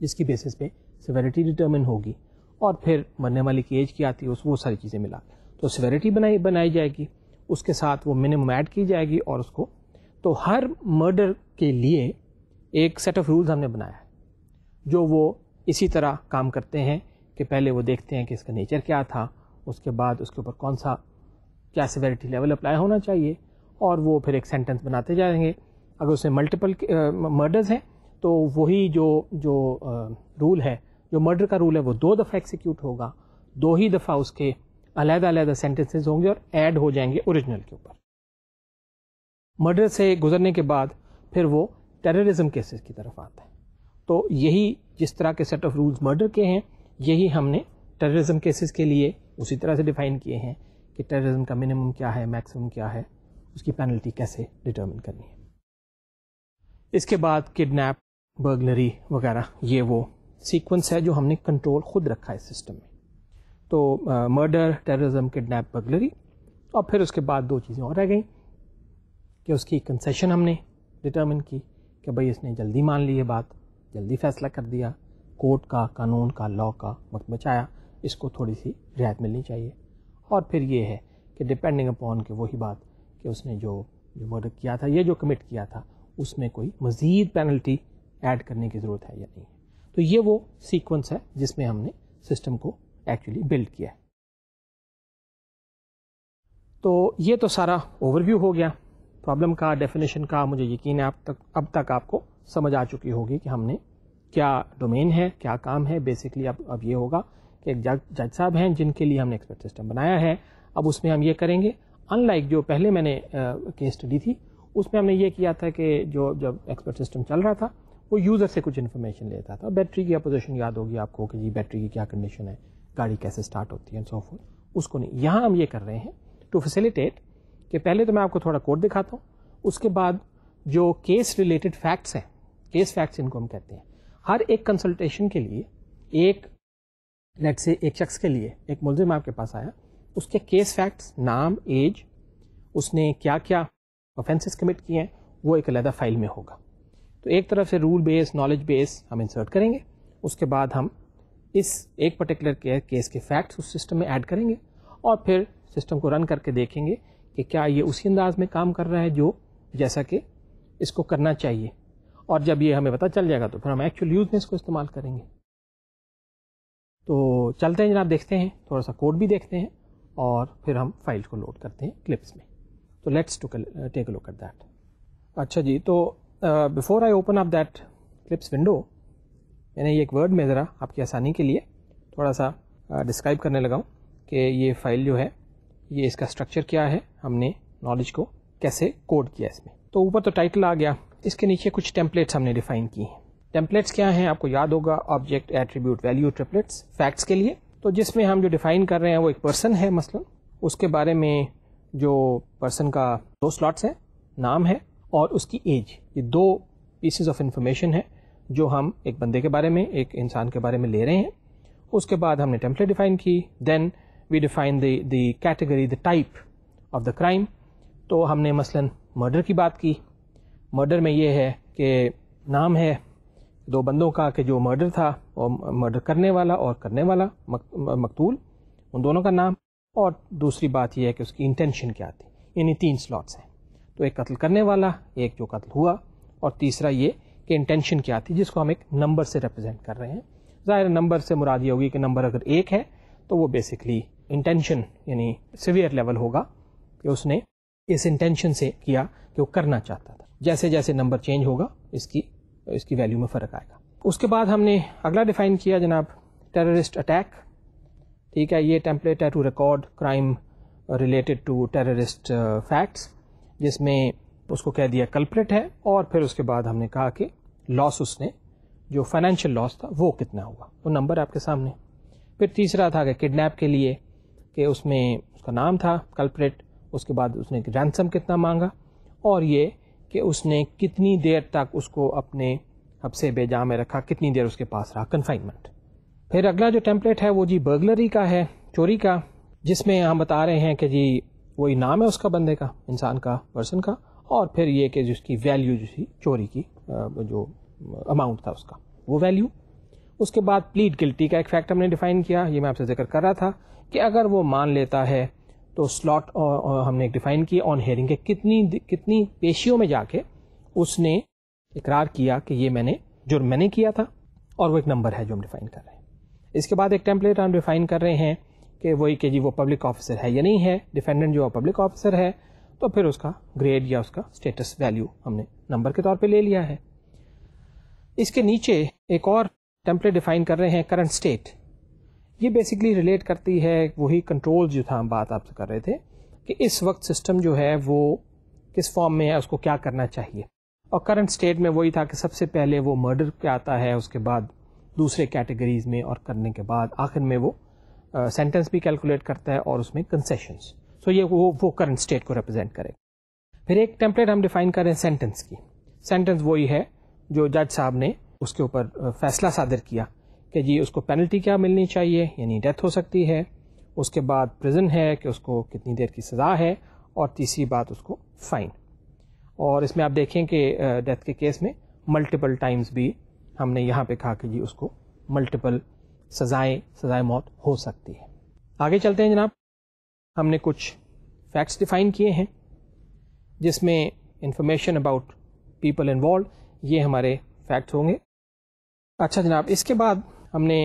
जिसकी बेसिस पे सिवेरिटी डिटर्मिन होगी और फिर मरने वाले की एज क्या आती है उस वो सारी चीज़ें मिला तो सिवेरिटी बनाई बनाई जाएगी उसके साथ वो मिनिमम ऐड की जाएगी और उसको तो हर मर्डर के लिए एक सेट ऑफ रूल्स हमने बनाया है जो वो इसी तरह काम करते हैं कि पहले वो देखते हैं कि इसका नेचर क्या था उसके बाद उसके ऊपर कौन सा क्या सिवेरिटी लेवल अप्लाई होना चाहिए और वो फिर एक सेंटेंस बनाते जाएंगे अगर उसमें मल्टीपल मर्डर्स हैं तो वही जो जो रूल है जो मर्डर का रूल है वो दो दफ़ा एक्सिक्यूट होगा दो ही दफ़ा उसके अलहदा अलहदा सेंटेंसेज होंगे और ऐड हो जाएंगे ओरिजिनल के ऊपर मर्डर से गुजरने के बाद फिर वो टेररिज्म केसेस की तरफ आता है तो यही जिस तरह के सेट ऑफ रूल्स मर्डर के हैं यही हमने टेररिज्म केसेस के लिए उसी तरह से डिफाइन किए हैं कि टेररिज्म का मिनिमम क्या है मैक्सिमम क्या है उसकी पेनल्टी कैसे डिटर्मिन करनी है इसके बाद किडनैप बर्गलरी वगैरह ये वो सीक्वेंस है जो हमने कंट्रोल खुद रखा है सिस्टम में तो मर्डर टेररिज्म किडनैप बर्गलरी और फिर उसके बाद दो चीज़ें और रह गई कि उसकी कंसेशन हमने डिटर्मिन की कि भाई इसने जल्दी मान ली ये बात जल्दी फैसला कर दिया कोर्ट का कानून का लॉ का वक्त बचाया इसको थोड़ी सी रियायत मिलनी चाहिए और फिर ये है कि डिपेंडिंग अपॉन के वही बात कि उसने जो जो मर्डर किया था या जो कमिट किया था उसमें कोई मज़ीद पेनल्टी ऐड करने की ज़रूरत है या नहीं तो ये वो सीक्वेंस है जिसमें हमने सिस्टम को एक्चुअली बिल्ड किया है तो ये तो सारा ओवरव्यू हो गया प्रॉब्लम का डेफिनेशन का मुझे यकीन है आप तक अब तक आपको समझ आ चुकी होगी कि हमने क्या डोमेन है क्या काम है बेसिकली अब अब ये होगा कि एक जज साहब हैं जिनके लिए हमने एक्सपर्ट सिस्टम बनाया है अब उसमें हम ये करेंगे अनलाइक जो पहले मैंने केस स्टडी थी उसमें हमने ये किया था कि जो जब एक्सपर्ट सिस्टम चल रहा था वो यूज़र से कुछ इन्फॉर्मेशन लेता था बैटरी की अपोजिशन याद होगी आपको कि जी बैटरी की क्या कंडीशन है गाड़ी कैसे स्टार्ट होती है एंड सो उसको नहीं यहाँ हम ये कर रहे हैं टू फैसिलिटेट कि पहले तो मैं आपको थोड़ा कोड दिखाता हूँ उसके बाद जो केस रिलेटेड फैक्ट्स हैं केस फैक्ट्स इनको हम कहते हैं हर एक कंसल्टेशन के लिए एक लेट से एक शख्स के लिए एक मुलजिम आपके पास आया उसके केस फैक्ट्स नाम एज उसने क्या क्या ऑफेंसेस कमिट किए हैं वो एक अलहदा फाइल में होगा तो एक तरफ से रूल बेस नॉलेज बेस हम इंसर्ट करेंगे उसके बाद हम इस एक पर्टिकुलर केस के फैक्ट्स उस सिस्टम में ऐड करेंगे और फिर सिस्टम को रन करके देखेंगे कि क्या ये उसी अंदाज में काम कर रहा है जो जैसा कि इसको करना चाहिए और जब ये हमें पता चल जाएगा तो फिर हम एक्चुअल यूज में इसको इस्तेमाल करेंगे तो चलते हैं जनाब देखते हैं थोड़ा सा कोड भी देखते हैं और फिर हम फाइल को लोड करते हैं क्लिप्स में तो let's take look at that अच्छा जी तो before I open up that clips window मैंने ये एक वर्ड में ज़रा आपकी आसानी के लिए थोड़ा सा डिस्क्राइब करने लगा हूँ कि ये फाइल जो है ये इसका स्ट्रक्चर क्या है हमने नॉलेज को कैसे कोड किया इसमें तो ऊपर तो टाइटल आ गया इसके नीचे कुछ टेम्पलेट्स हमने डिफाइन की हैं टेम्पलेट्स क्या हैं आपको याद होगा object attribute value triplets facts के लिए तो जिसमें हम जो डिफाइन कर रहे हैं वो एक पर्सन है मसलन उसके बारे में जो पर्सन का दो स्लॉट्स है नाम है और उसकी एज ये दो पीसेज ऑफ इंफॉर्मेशन है जो हम एक बंदे के बारे में एक इंसान के बारे में ले रहे हैं उसके बाद हमने टेम्पलेट डिफाइन की then we define the the category the type of the crime तो हमने मसलन मर्डर की बात की मर्डर में ये है कि नाम है दो बंदों का कि जो मर्डर था और मर्डर करने वाला और करने वाला मकतूल उन दोनों का नाम और दूसरी बात यह है कि उसकी इंटेंशन क्या थी यानी तीन स्लॉट्स हैं तो एक कत्ल करने वाला एक जो कत्ल हुआ और तीसरा ये कि इंटेंशन क्या थी जिसको हम एक नंबर से रिप्रेजेंट कर रहे हैं ज़ाहिर नंबर से मुराद ये होगी कि नंबर अगर एक है तो वो बेसिकली इंटेंशन यानी सिवियर लेवल होगा कि उसने इस इंटेंशन से किया कि वो करना चाहता था जैसे जैसे नंबर चेंज होगा इसकी इसकी वैल्यू में फ़र्क आएगा उसके बाद हमने अगला डिफाइन किया जनाब टेररिस्ट अटैक ठीक है ये टेम्पलेट है to record crime related to terrorist facts जिसमें उसको कह दिया कल्प्रेट है और फिर उसके बाद हमने कहा कि लॉस उसने जो फाइनेंशियल लॉस था वो कितना हुआ वो नंबर आपके सामने फिर तीसरा था कि किडनैप के लिए कि उसमें उसका नाम था कल्प्रेट उसके बाद उसने रैंसम कितना मांगा और ये कि उसने कितनी देर तक उसको अपने हबसे बेजा में रखा कितनी देर उसके पास रहा कन्फाइनमेंट फिर अगला जो टेम्पलेट है वो जी बर्गलरी का है चोरी का जिसमें हम बता रहे हैं कि जी वही नाम है उसका बंदे का इंसान का पर्सन का और फिर ये कि जिसकी वैल्यू जो थी चोरी की जो अमाउंट था उसका वो वैल्यू उसके बाद प्लीड गिल्टी का एक फैक्ट हमने डिफाइन किया ये मैं आपसे जिक्र कर रहा था कि अगर वो मान लेता है तो स्लॉट हमने डिफाइन किया ऑन हेयरिंग के कितनी कितनी पेशियों में जाके उसने इकरार किया कि ये मैंने जुर्म मैंने किया था और वो एक नंबर है जो हम डिफाइन कर रहे हैं इसके बाद एक टेम्पलेट हम डिफाइन कर रहे हैं कि वही कि जी वो पब्लिक ऑफिसर है या नहीं है डिफेंडेंट जो पब्लिक ऑफिसर है तो फिर उसका ग्रेड या उसका स्टेटस वैल्यू हमने नंबर के तौर पे ले लिया है इसके नीचे एक और टेम्पलेट डिफाइन कर रहे हैं करंट स्टेट ये बेसिकली रिलेट करती है वही कंट्रोल जो था हम बात आपसे कर रहे थे कि इस वक्त सिस्टम जो है वो किस फॉर्म में है उसको क्या करना चाहिए और करंट स्टेट में वही था कि सबसे पहले वो मर्डर पे आता है उसके बाद दूसरे कैटेगरीज में और करने के बाद आखिर में वो सेंटेंस uh, भी कैलकुलेट करता है और उसमें कंसेशंस सो so ये वो वो करंट स्टेट को रिप्रेजेंट करेगा फिर एक टेम्पलेट हम डिफाइन करें सेंटेंस की सेंटेंस वही है जो जज साहब ने उसके ऊपर फैसला सादर किया कि जी उसको पेनल्टी क्या मिलनी चाहिए यानी डेथ हो सकती है उसके बाद प्रिजन है कि उसको कितनी देर की सज़ा है और तीसरी बात उसको फ़ाइन और इसमें आप देखें कि डेथ के केस में मल्टीपल टाइम्स भी हमने यहाँ पे कहा कि जी उसको मल्टीपल सज़ाएँ सज़ाए मौत हो सकती है आगे चलते हैं जनाब हमने कुछ फैक्ट्स डिफाइन किए हैं जिसमें इंफॉर्मेशन अबाउट पीपल इन्वॉल्व ये हमारे फैक्ट होंगे अच्छा जनाब इसके बाद हमने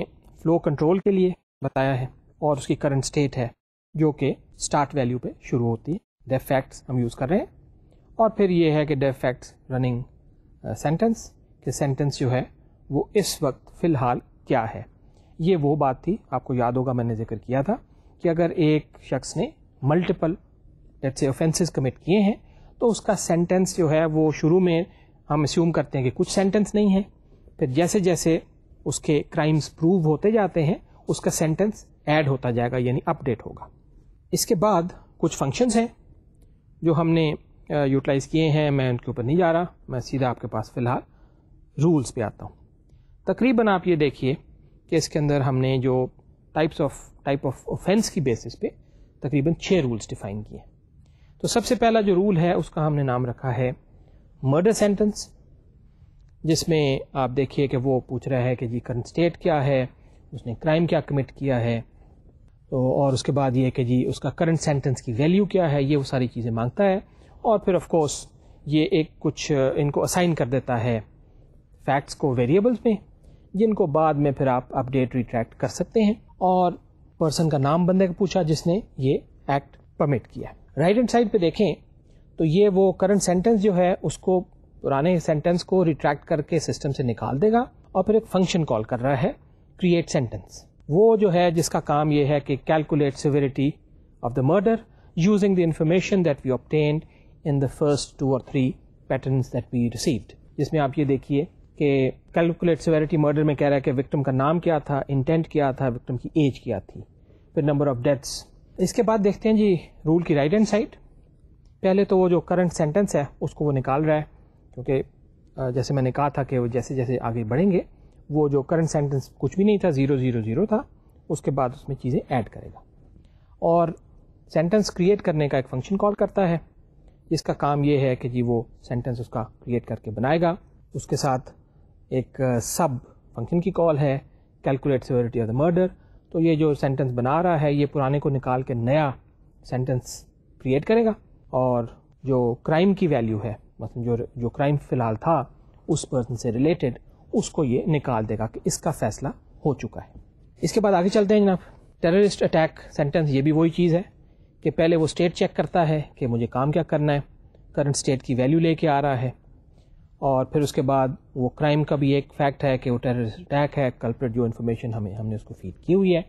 फ्लो कंट्रोल के लिए बताया है और उसकी करंट स्टेट है जो कि स्टार्ट वैल्यू पे शुरू होती है डेफ फैक्ट्स हम यूज़ कर रहे हैं और फिर ये है कि डेफ फैक्ट्स रनिंग सेंटेंस कि सेंटेंस जो है वो इस वक्त फ़िलहाल क्या है ये वो बात थी आपको याद होगा मैंने जिक्र किया था कि अगर एक शख्स ने मल्टीपल लेट से ऑफेंसेस कमिट किए हैं तो उसका सेंटेंस जो है वो शुरू में हम अस्यूम करते हैं कि कुछ सेंटेंस नहीं है फिर जैसे जैसे उसके क्राइम्स प्रूव होते जाते हैं उसका सेंटेंस ऐड होता जाएगा यानी अपडेट होगा इसके बाद कुछ फंक्शंस हैं जो हमने यूटिलाइज़ किए हैं मैं उनके ऊपर नहीं जा रहा मैं सीधा आपके पास फ़िलहाल रूल्स पे आता हूँ तकरीबन आप ये देखिए कि इसके अंदर हमने जो types of type of offence की बेसिस पे तकरीबन छः रूल्स डिफ़ाइन किए तो सबसे पहला जो रूल है उसका हमने नाम रखा है मर्डर सेंटेंस जिसमें आप देखिए कि वो पूछ रहा है कि जी करंट स्टेट क्या है उसने क्राइम क्या कमिट किया है तो और उसके बाद ये कि जी उसका करंट सेंटेंस की वैल्यू क्या है ये वो सारी चीज़ें मांगता है और फिर ऑफकोर्स ये एक कुछ इनको असाइन कर देता है फैक्ट्स को वेरिएबल्स में जिनको बाद में फिर आप अपडेट रिट्रैक्ट कर सकते हैं और पर्सन का नाम बंदे का पूछा जिसने ये एक्ट परमिट किया राइट हैंड साइड पे देखें तो ये वो करंट सेंटेंस जो है उसको पुराने सेंटेंस को रिट्रैक्ट करके सिस्टम से निकाल देगा और फिर एक फंक्शन कॉल कर रहा है क्रिएट सेंटेंस वो जो है जिसका काम ये है कि calculate severity of the murder using the information that we obtained in the first two और three pattern that we received जिसमें आप ये देखिए कि कैलकुलेट सिवेरिटी मर्डर में कह रहा है कि विक्टिम का नाम क्या था इंटेंट क्या था विक्टिम की एज क्या थी फिर नंबर ऑफ डेथ्स इसके बाद देखते हैं जी रूल की राइट हैंड साइड पहले तो वो जो करंट सेंटेंस है उसको वो निकाल रहा है क्योंकि जैसे मैंने कहा था कि वो जैसे जैसे आगे बढ़ेंगे वो जो करंट सेंटेंस कुछ भी नहीं था ज़ीरो ज़ीरो ज़ीरो था उसके बाद उसमें चीज़ें ऐड करेगा और सेंटेंस क्रिएट करने का एक फंक्शन कॉल करता है जिसका काम ये है कि जी वो सेंटेंस उसका क्रिएट करके बनाएगा उसके साथ एक सब फंक्शन की कॉल है calculate severity of the murder तो ये जो सेंटेंस बना रहा है ये पुराने को निकाल के नया सेंटेंस क्रिएट करेगा और जो क्राइम की वैल्यू है मतलब जो जो क्राइम फ़िलहाल था उस पर्सन से रिलेटेड उसको ये निकाल देगा कि इसका फैसला हो चुका है इसके बाद आगे चलते हैं जनाब टेररिस्ट अटैक सेंटेंस ये भी वही चीज़ है कि पहले वो स्टेट चेक करता है कि मुझे काम क्या करना है करंट स्टेट की वैल्यू लेके आ रहा है और फिर उसके बाद वो क्राइम का भी एक फैक्ट है कि वो टेररिस्ट अटैक है कल्प्रेट जो इन्फॉर्मेशन हमें हमने उसको फीड की हुई है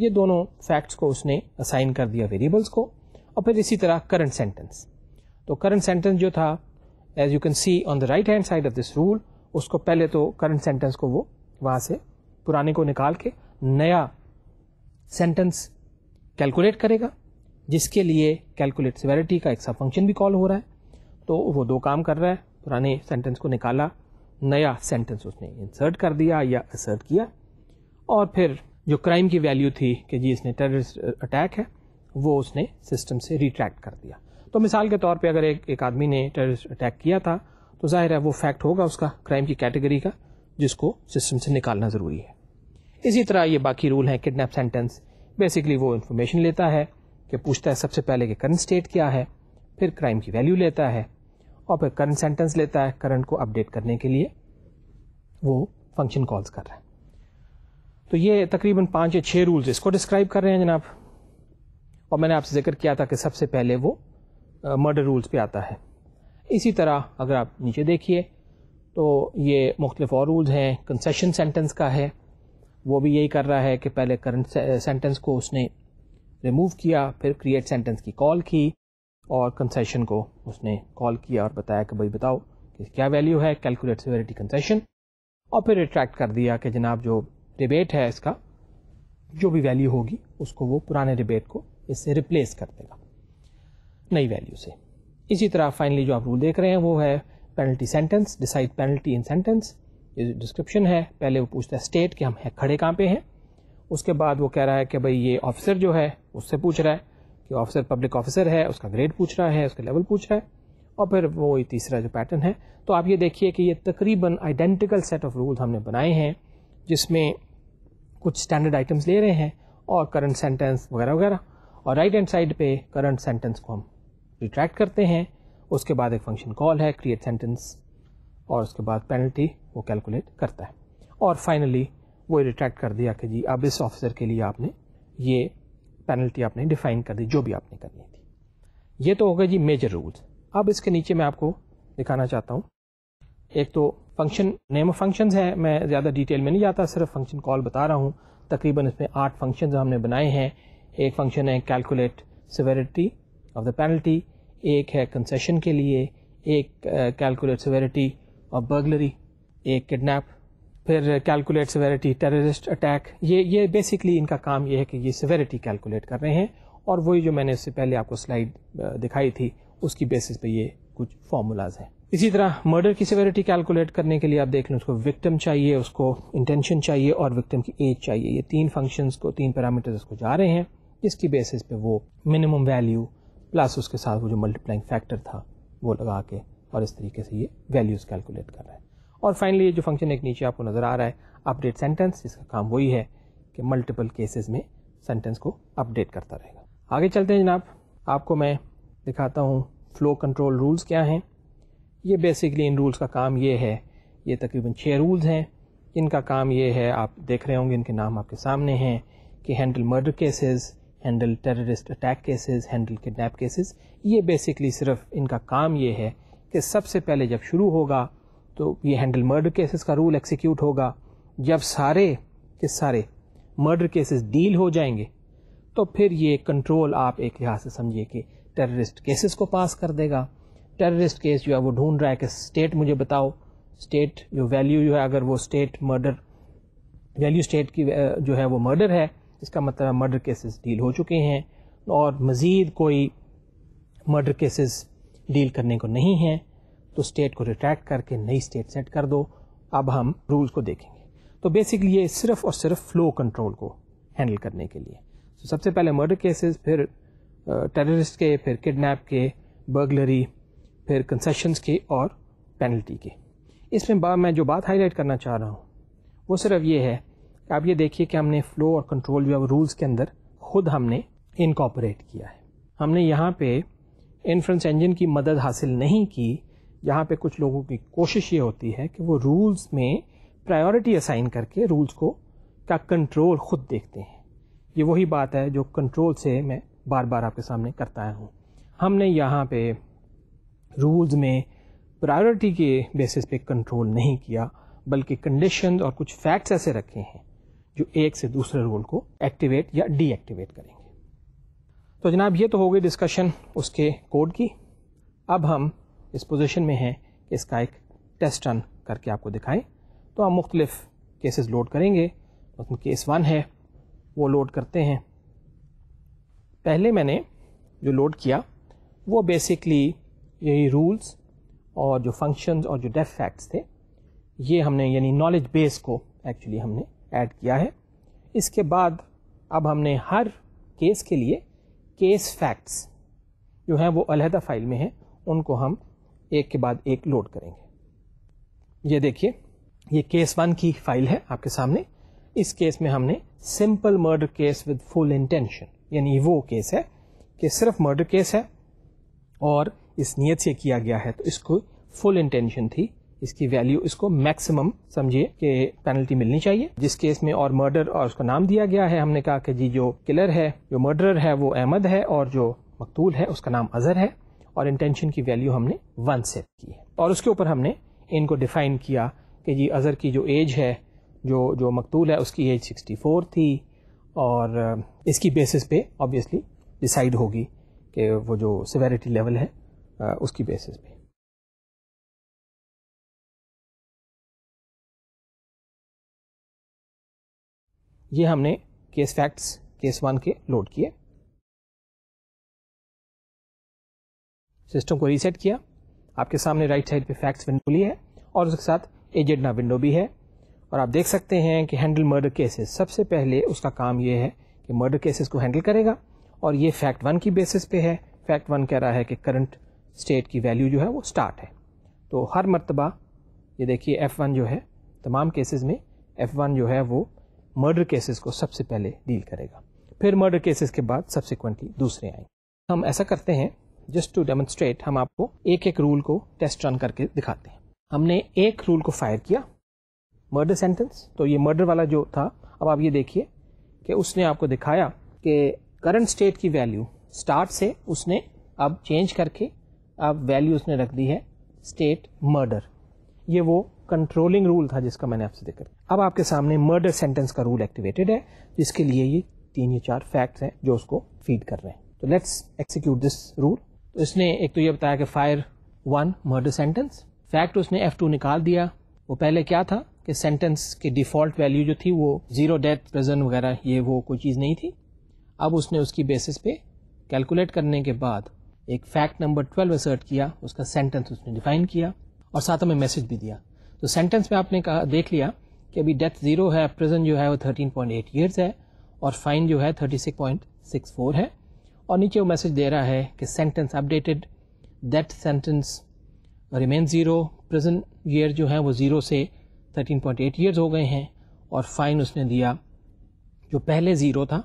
ये दोनों फैक्ट्स को उसने असाइन कर दिया वेरिएबल्स को और फिर इसी तरह करंट सेंटेंस तो करंट सेंटेंस जो था as you can see on the right hand side of this rule उसको पहले तो करंट सेंटेंस को वो वहाँ से पुराने को निकाल के नया सेंटेंस कैलकुलेट करेगा जिसके लिए कैलकुलेट सिवेरिटी का एक्स्ट्रा फंक्शन भी कॉल हो रहा है तो वो दो काम कर रहा है पुराने सेंटेंस को निकाला नया सेंटेंस उसने इंसर्ट कर दिया या असर्ट किया और फिर जो क्राइम की वैल्यू थी कि जी इसने टेररिस्ट अटैक है वो उसने सिस्टम से रिट्रैक्ट कर दिया तो मिसाल के तौर पे अगर एक एक आदमी ने टेररिस्ट अटैक किया था तो जाहिर है वो फैक्ट होगा उसका क्राइम की कैटेगरी का जिसको सिस्टम से निकालना ज़रूरी है इसी तरह ये बाकी रूल है किडनैप सेंटेंस बेसिकली वो इन्फॉर्मेशन लेता है कि पूछता है सबसे पहले कि करंट स्टेट क्या है फिर क्राइम की वैल्यू लेता है और फिर करंट सेंटेंस लेता है करंट को अपडेट करने के लिए वो फंक्शन कॉल्स कर रहे हैं तो ये तकरीबन पाँच या छः रूल्स इसको डिस्क्राइब कर रहे हैं जनाब और मैंने आपसे जिक्र किया था कि सबसे पहले वो मर्डर रूल्स पे आता है इसी तरह अगर आप नीचे देखिए तो ये मुख्तफ और रूल्स हैं कंसेशन सेंटेंस का है वो भी यही कर रहा है कि पहले करंट सेंटेंस को उसने रिमूव किया फिर क्रिएट सेंटेंस की कॉल की और कंसेशन को उसने कॉल किया और बताया कि भाई बताओ कि क्या वैल्यू है कैलकुलेट सिवेरिटी कंसेशन और फिर रिट्रैक्ट कर दिया कि जनाब जो रिबेट है इसका जो भी वैल्यू होगी उसको वो पुराने रिबेट को इससे रिप्लेस कर देगा नई वैल्यू से इसी तरह फाइनली जो आप रूल देख रहे हैं वो है penalty sentence decide penalty in sentence ये जो डिस्क्रिप्शन है पहले वो पूछता है स्टेट कि हम है खड़े कहाँ पे हैं उसके बाद वो कह रहा है कि भाई ये ऑफिसर जो है उससे पूछ रहा है कि ऑफिसर पब्लिक ऑफिसर है उसका ग्रेड पूछ रहा है उसका लेवल पूछ रहा है और फिर वो ये तीसरा जो पैटर्न है तो आप ये देखिए कि ये तकरीबन आइडेंटिकल सेट ऑफ रूल हमने बनाए हैं जिसमें कुछ स्टैंडर्ड आइटम्स ले रहे हैं और करंट सेंटेंस वगैरह वगैरह और राइट हैंड साइड पे करंट सेंटेंस को हम रिट्रैक्ट करते हैं उसके बाद एक फंक्शन कॉल है क्रिएट सेंटेंस और उसके बाद पेनल्टी वो कैलकुलेट करता है और फाइनली वो रिट्रैक्ट कर दिया कि जी अब इस ऑफिसर के लिए आपने ये पेनल्टी आपने डिफाइन कर दी जो भी आपने करनी थी ये तो हो गए जी मेजर रूल्स अब इसके नीचे मैं आपको दिखाना चाहता हूँ एक तो फंक्शन नेम ऑफ फंक्शन है मैं ज़्यादा डिटेल में नहीं जाता सिर्फ फंक्शन कॉल बता रहा हूँ तकरीबन इसमें आठ फंक्शन हमने बनाए हैं एक फंक्शन है calculate severity of the penalty एक है कंसेशन के लिए एक कैलकुलेट सवेरिटी ऑफ बर्गलरी एक किडनैप फिर कैलकुलेट सवेरिटी टेररिस्ट अटैक ये ये बेसिकली इनका काम ये है कि ये सवेरिटी कैलकुलेट कर रहे हैं और वही जो मैंने उससे पहले आपको स्लाइड uh, दिखाई थी उसकी बेसिस पे ये कुछ फार्मूलाज हैं इसी तरह मर्डर की सेवेरिटी कैलकुलेट करने के लिए आप देख लें उसको विक्टिम चाहिए उसको इंटेंशन चाहिए और विक्टिम की एज चाहिए ये तीन फंक्शंस को तीन पैरामीटर्स को जा रहे हैं इसकी बेसिस पे वो मिनिमम वैल्यू प्लस उसके साथ वो जो मल्टीप्लाइंग फैक्टर था वो लगा के और इस तरीके से ये वैल्यूज़ कैलकुलेट कर रहा है और फाइनली ये जो फंक्शन एक नीचे आपको नज़र आ रहा है अपडेट सेंटेंस इसका काम वही है कि मल्टीपल केसेस में सेंटेंस को अपडेट करता रहेगा आगे चलते हैं जनाब आपको मैं दिखाता हूँ फ्लो कंट्रोल रूल्स क्या हैं ये बेसिकली इन रूल्स का काम ये है ये तकरीबन छः रूल्स हैं इनका काम ये है आप देख रहे होंगे इनके नाम आपके सामने हैं कि handle murder cases handle terrorist attack cases handle kidnap cases ये बेसिकली सिर्फ इनका काम ये है कि सबसे पहले जब शुरू होगा तो ये हैंडल मर्डर केसेस का रूल एक्सिक्यूट होगा जब सारे के सारे मर्डर केसेस डील हो जाएंगे तो फिर ये कंट्रोल आप एक लिहाज से समझिए कि टेररिस्ट केसेस को पास कर देगा टेररिस्ट केस जो है वो ढूंढ रहा है कि स्टेट मुझे बताओ स्टेट जो वैल्यू जो है अगर वो स्टेट मर्डर वैल्यू स्टेट की जो है वो मर्डर है इसका मतलब मर्डर केसेस डील हो चुके हैं और मज़ीद कोई मर्डर केसेस डील करने को नहीं है तो स्टेट को रिट्रैक्ट करके नई स्टेट सेट कर दो अब हम रूल्स को देखेंगे तो बेसिकली ये सिर्फ और सिर्फ फ्लो कंट्रोल को हैंडल करने के लिए तो सबसे पहले मर्डर केसेस फिर टेररिस्ट के फिर किडनैप के बर्गलरी फिर कंसेशंस के और पेनल्टी के इसमें बा मैं जो बात हाईलाइट करना चाह रहा हूँ वो सिर्फ ये है आप ये देखिए कि हमने फ्लो और कंट्रोल जो है रूल्स के अंदर खुद हमने इनकॉपरेट किया है हमने यहाँ पे इन्फ्रेंस इंजन की मदद हासिल नहीं की यहाँ पे कुछ लोगों की कोशिश ये होती है कि वो रूल्स में प्रायोरिटी असाइन करके रूल्स को का कंट्रोल खुद देखते हैं ये वही बात है जो कंट्रोल से मैं बार बार आपके सामने करता आया हूँ हमने यहाँ पे रूल्स में प्रायोरिटी के बेसिस पे कंट्रोल नहीं किया बल्कि कंडीशन और कुछ फैक्ट्स ऐसे रखे हैं जो एक से दूसरे रोल को एक्टिवेट या डीएक्टिवेट करेंगे तो जनाब ये तो हो गई डिस्कशन उसके कोड की अब हम इस पोजीशन में हैं कि इसका एक टेस्ट रन करके आपको दिखाएं तो हम मुख्तलिफ केसेस लोड करेंगे उसमें केस वन है वो लोड करते हैं पहले मैंने जो लोड किया वो बेसिकली यही रूल्स और जो फंक्शंस और जो डेफ फैक्ट्स थे ये हमने यानी नॉलेज बेस को एक्चुअली हमने ऐड किया है इसके बाद अब हमने हर केस के लिए केस फैक्ट्स जो हैं वो अलहदा फाइल में हैं उनको हम एक के बाद एक लोड करेंगे ये देखिए ये केस वन की फाइल है आपके सामने इस केस में हमने simple murder case with full intention यानी वो केस है कि सिर्फ मर्डर केस है और इस नीयत से किया गया है तो इसको फुल इंटेंशन थी इसकी वैल्यू इसको मैक्सिमम समझिए कि पेनल्टी मिलनी चाहिए जिस केस में और मर्डर और उसका नाम दिया गया है हमने कहा कि जी जो किलर है जो मर्डरर है वो अहमद है और जो मकतूल है उसका नाम अजहर है और इंटेंशन की वैल्यू हमने वन सेट की है और उसके ऊपर हमने इनको डिफाइन किया कि जी अजहर की जो एज है जो जो मकतूल है उसकी एज 64 थी और इसकी बेसिस पे ऑब्वियसली डिसाइड होगी कि वो जो सिवेरिटी लेवल है उसकी बेसिस पे ये हमने केस फैक्ट्स केस वन के लोड किए सिस्टम को रीसेट किया आपके सामने राइट साइड पे फैक्ट्स विंडो खुली है और उसके साथ एजेडना विंडो भी है और आप देख सकते हैं कि हैंडल मर्डर केसेस सबसे पहले उसका काम यह है कि मर्डर केसेस को हैंडल करेगा और ये फैक्ट वन की बेसिस पे है फैक्ट वन कह रहा है कि करंट स्टेट की वैल्यू जो है वो स्टार्ट है तो हर मरतबा ये देखिए एफ़ वन जो है तमाम केसेज में एफ़ वन जो है वो मर्डर केसेस को सबसे पहले डील करेगा फिर मर्डर केसेस के बाद सब्सिक्वेंटली दूसरे आएंगे हम ऐसा करते हैं जस्ट टू डेमोन्स्ट्रेट हम आपको एक एक रूल को टेस्ट रन करके दिखाते हैं हमने एक रूल को फायर किया मर्डर सेंटेंस तो ये मर्डर वाला जो था अब आप ये देखिए कि उसने आपको दिखाया कि करंट स्टेट की वैल्यू स्टार्ट से उसने अब चेंज करके अब वैल्यू उसने रख दी है स्टेट मर्डर ये वो कंट्रोलिंग रूल था जिसका मैंने आपसे जिक्र अब आपके सामने मर्डर सेंटेंस का रूल एक्टिवेटेड है जिसके लिए ये तीन या चार फैक्ट्स हैं जो उसको फीड कर रहे हैं तो लेट्स एक्सिक्यूट दिस रूल तो इसने एक तो ये बताया कि fire one murder sentence fact उसने एफ टू निकाल दिया वो पहले क्या था कि सेंटेंस की डिफॉल्ट वैल्यू जो थी वो जीरो डेथ प्रेजन वगैरह ये वो कोई चीज़ नहीं थी अब उसने उसकी बेसिस पे कैलकुलेट करने के बाद एक फैक्ट नंबर ट्वेल्व असर्ट किया उसका सेंटेंस उसने डिफाइन किया और साथ में मैसेज भी दिया तो सेंटेंस में आपने कहा देख लिया कि अभी डेथ जीरो है प्रिजन जो है वो थर्टीन पॉइंट एट ईयर्स है और फाइन जो है thirty six point six four है और नीचे वो मैसेज दे रहा है कि sentence updated that sentence remain zero prison year जो है वो ज़ीरो से थर्टीन पॉइंट एट ईयर्स हो गए हैं और फाइन उसने दिया जो पहले ज़ीरो था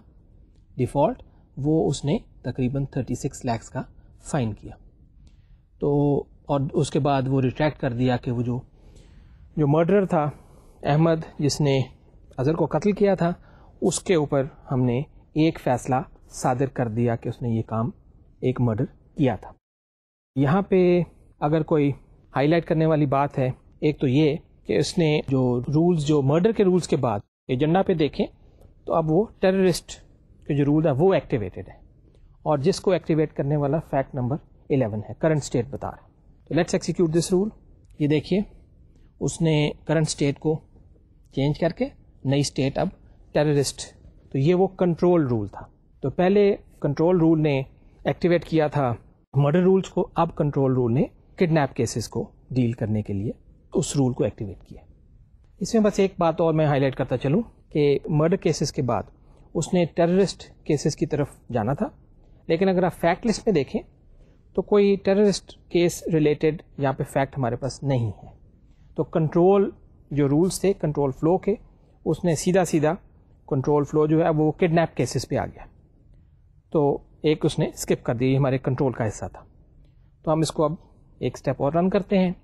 डिफ़ॉल्ट वो उसने तकरीबन थर्टी सिक्स लैक्स का फ़ाइन किया तो और उसके बाद वो रिट्रैक्ट कर दिया कि वो जो जो मर्डर था अहमद जिसने अज़र को कत्ल किया था उसके ऊपर हमने एक फ़ैसला सादर कर दिया कि उसने ये काम एक मर्डर किया था यहाँ पे अगर कोई हाईलाइट करने वाली बात है एक तो ये कि उसने जो रूल्स जो मर्डर के रूल्स के बाद एजेंडा पे देखें तो अब वो टेररिस्ट के जो रूल है वो एक्टिवेटेड है और जिसको एक्टिवेट करने वाला फैक्ट नंबर 11 है करंट स्टेट बता रहा है तो लेट्स एक्सिक्यूट दिस रूल ये देखिए उसने करंट स्टेट को चेंज करके नई स्टेट अब टेररिस्ट तो ये वो कंट्रोल रूल था तो पहले कंट्रोल रूल ने एक्टिवेट किया था मर्डर रूल्स को अब कंट्रोल रूल ने किडनैप केसेस को डील करने के लिए उस रूल को एक्टिवेट किया इसमें बस एक बात और मैं हाईलाइट करता चलूँ कि मर्डर केसेस के बाद उसने टेररिस्ट केसेस की तरफ जाना था लेकिन अगर आप फैक्ट लिस्ट में देखें तो कोई टेररिस्ट केस रिलेटेड यहाँ पे फैक्ट हमारे पास नहीं है तो कंट्रोल जो रूल्स थे कंट्रोल फ्लो के उसने सीधा सीधा कंट्रोल फ्लो जो है वो किडनैप केसेस पे आ गया तो एक उसने स्किप कर दी हमारे कंट्रोल का हिस्सा था तो हम इसको अब एक स्टेप और रन करते हैं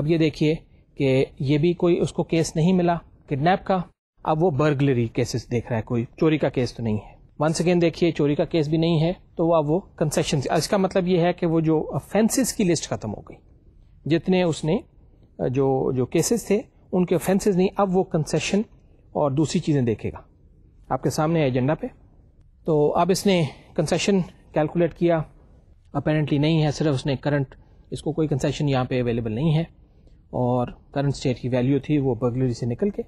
अब ये देखिए कि ये भी कोई उसको केस नहीं मिला किडनैप का अब वो बर्गलरी केसेस देख रहा है कोई चोरी का केस तो नहीं है वंस अगेन देखिए चोरी का केस भी नहीं है तो अब वो कंसेशन इसका मतलब ये है कि वो जो ऑफेंसेस की लिस्ट खत्म हो गई जितने उसने जो जो केसेस थे उनके ऑफेंसेस नहीं अब वो कंसेशन और दूसरी चीज़ें देखेगा आपके सामने एजेंडा पे तो अब इसने कंसेशन कैलकुलेट किया अपेरेंटली नहीं है सिर्फ उसने करंट इसको कोई कंसेशन यहाँ पे अवेलेबल नहीं है और करंट स्टेट की वैल्यू थी वो बर्गलरी से निकल के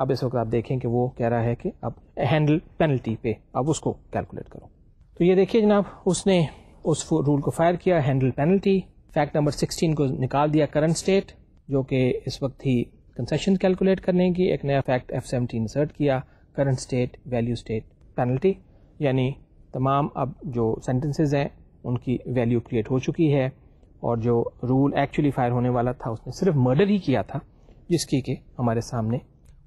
अब इस वक्त आप देखें कि वो कह रहा है कि अब हैंडल पेनल्टी पे अब उसको कैलकुलेट करो तो ये देखिए जनाब उसने उस रूल को फायर किया हैंडल पेनल्टी फैक्ट नंबर 16 को निकाल दिया करंट स्टेट जो कि इस वक्त थी कंसेशन कैलकुलेट करने की एक नया फैक्ट एफ सेवेंटीन इंसर्ट किया current state value state penalty यानी तमाम अब जो सेंटेंसेस हैं उनकी वैल्यू क्रिएट हो चुकी है और जो रूल एक्चुअली फायर होने वाला था उसने सिर्फ मर्डर ही किया था जिसकी कि हमारे सामने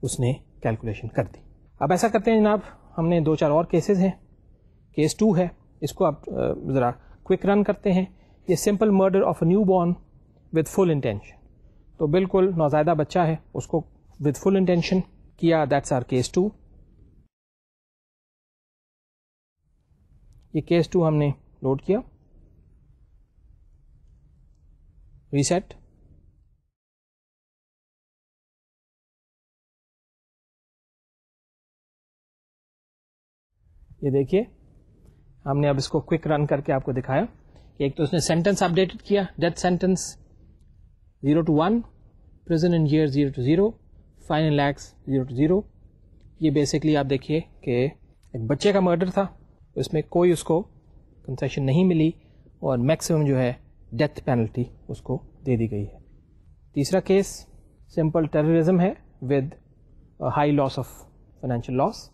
उसने कैलकुलेशन कर दी अब ऐसा करते हैं जनाब हमने दो चार और केसेस हैं केस टू है इसको आप ज़रा क्विक रन करते हैं ये simple murder of a new born with full intention तो बिल्कुल नौजायदा बच्चा है उसको विद फुल इंटेंशन किया दैट्स आर केस टू ये केस टू हमने लोड किया रीसेट ये देखिए हमने अब इसको क्विक रन करके आपको दिखाया कि एक तो उसने सेंटेंस अपडेटेड किया death sentence 0 to 1 present and year 0 to 0 fine and lakhs 0 to 0 ये बेसिकली आप देखिए कि एक बच्चे का मर्डर था उसमें कोई उसको कंसेशन नहीं मिली और मैक्सिमम जो है डेथ पेनल्टी उसको दे दी गई है तीसरा केस सिंपल टेररिज्म है with high loss of financial loss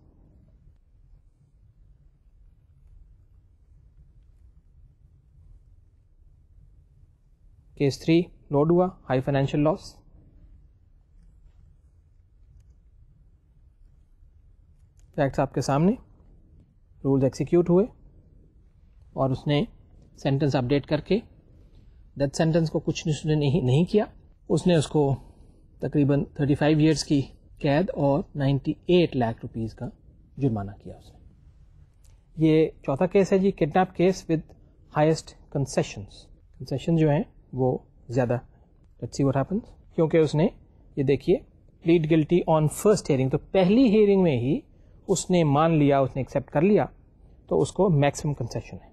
case three load हुआ हाई फाइनेंशियल लॉस फैक्ट्स आपके सामने रूल्स एक्सिक्यूट हुए और उसने सेंटेंस अपडेट करके डेथ सेंटेंस को कुछ नहीं नहीं किया उसने उसको तकरीबन 35 ईयर्स की कैद और 98 लाख रुपीज का जुर्माना किया उसने ये चौथा केस है जी kidnap case with highest concessions concession जो हैं वो ज़्यादा लेट्स सी व्हाट हैपेंस क्योंकि उसने ये देखिए plead guilty on first hearing तो पहली हेयरिंग में ही उसने मान लिया उसने एक्सेप्ट कर लिया तो उसको मैक्सिमम कंसेशन है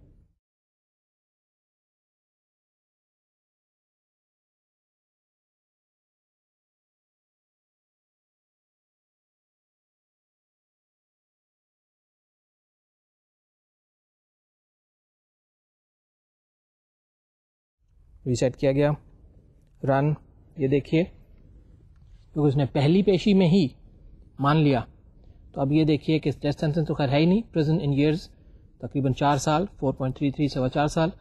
रीसेट किया गया रन ये देखिए क्योंकि उसने पहली पेशी में ही मान लिया तो अब ये देखिए कि टेस्ट सेंटेंस तो खैर है ही नहीं प्रिजन इन ईयर्स तकरीबन चार साल 4.33 सवा चार साल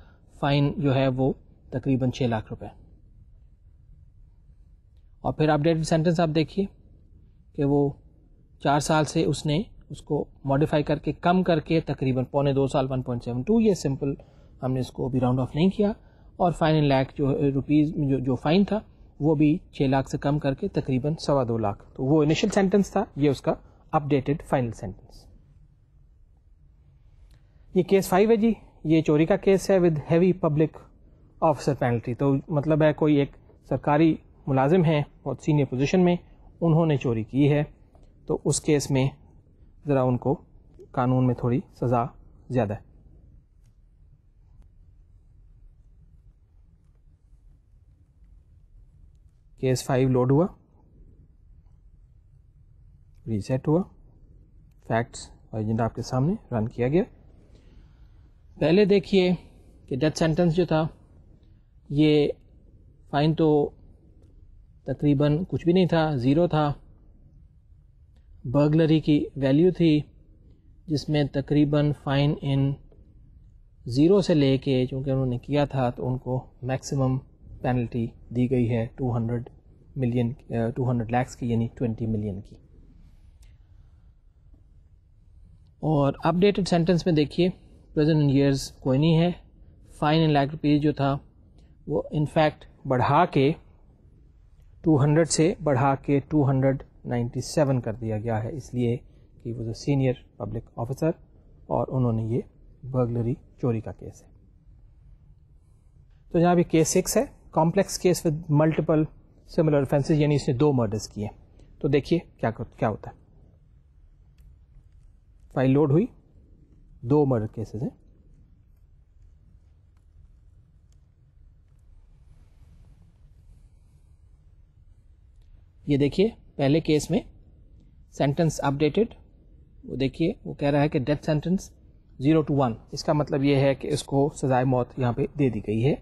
फ़ाइन जो है वो तकरीबन छः लाख रुपए और फिर अपडेटेड सेंटेंस आप देखिए कि वो चार साल से उसने उसको मॉडिफाई करके कम करके तकरीबन पौने दो साल 1.72 ये सिंपल हमने इसको अभी राउंड ऑफ नहीं किया और फाइन लाख जो रुपीज़ uh, जो जो फ़ाइन था वो भी छः लाख से कम करके तकरीबन सवा दो लाख तो वो इनिशियल सेंटेंस था ये उसका अपडेटेड फाइनल सेंटेंस ये केस फाइव है जी ये चोरी का केस है with heavy public officer penalty तो मतलब है कोई एक सरकारी मुलाजिम है बहुत सीनियर पोजीशन में उन्होंने चोरी की है तो उस केस में ज़रा उनको कानून में थोड़ी सज़ा ज़्यादा है केस फाइव लोड हुआ रीसेट हुआ फैक्ट्स और एजेंडा आपके सामने रन किया गया पहले देखिए कि डेथ सेंटेंस जो था ये फाइन तो तकरीबन कुछ भी नहीं था ज़ीरो था बर्गलरी की वैल्यू थी जिसमें तकरीबन फ़ाइन इन ज़ीरो से लेके चूँकि उन्होंने किया था तो उनको मैक्सिमम पेनल्टी दी गई है 200 मिलियन 200 लैक्स की यानी 20 मिलियन की और अपडेटेड सेंटेंस में देखिए प्रेजेंट ईयर्स कोई नहीं है फाइन इन लाख रुपीज़ जो था वो इनफैक्ट बढ़ा के 200 से बढ़ा के 297 कर दिया गया है इसलिए कि वो जो सीनियर पब्लिक ऑफिसर और उन्होंने ये बर्गलरी चोरी का केस है तो यहाँ भी केस सिक्स है complex case with multiple similar offences यानी इसने दो मर्डर्स किए तो देखिए क्या क्या होता है फाइल लोड हुई दो मर्डर केसेस हैं ये देखिए पहले केस में सेंटेंस अपडेटेड वो देखिए वो कह रहा है कि death sentence zero to one इसका मतलब ये है कि इसको सजाए मौत यहाँ पे दे दी गई है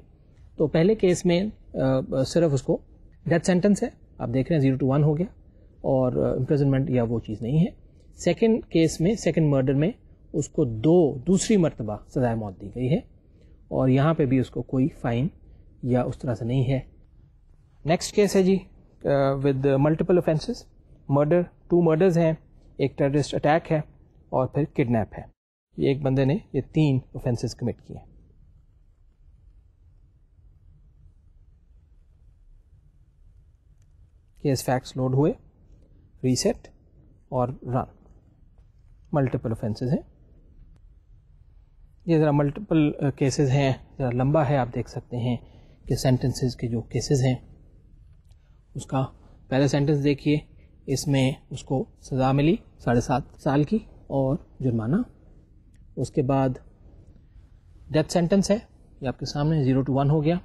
तो पहले केस में सिर्फ उसको डेथ सेंटेंस है आप देख रहे हैं जीरो टू वन हो गया और इम्प्रेजनमेंट या वो चीज़ नहीं है सेकेंड केस में सेकेंड मर्डर में उसको दो दूसरी मरतबा सजाए मौत दी गई है और यहाँ पे भी उसको कोई फ़ाइन या उस तरह से नहीं है नेक्स्ट केस है जी with multiple offences murder two murders हैं एक टेररिस्ट अटैक है और फिर किडनैप है ये एक बंदे ने ये तीन ऑफेंसेस कमिट किए ये फैक्ट्स लोड हुए रीसेट और रन मल्टीपल ऑफेंसेस हैं ये ज़रा मल्टीपल केसेस हैं ज़रा लंबा है आप देख सकते हैं कि सेंटेंसेस के जो केसेस हैं उसका पहला सेंटेंस देखिए इसमें उसको सज़ा मिली साढ़े सात साल की और जुर्माना उसके बाद डेथ सेंटेंस है ये आपके सामने ज़ीरो टू वन हो गया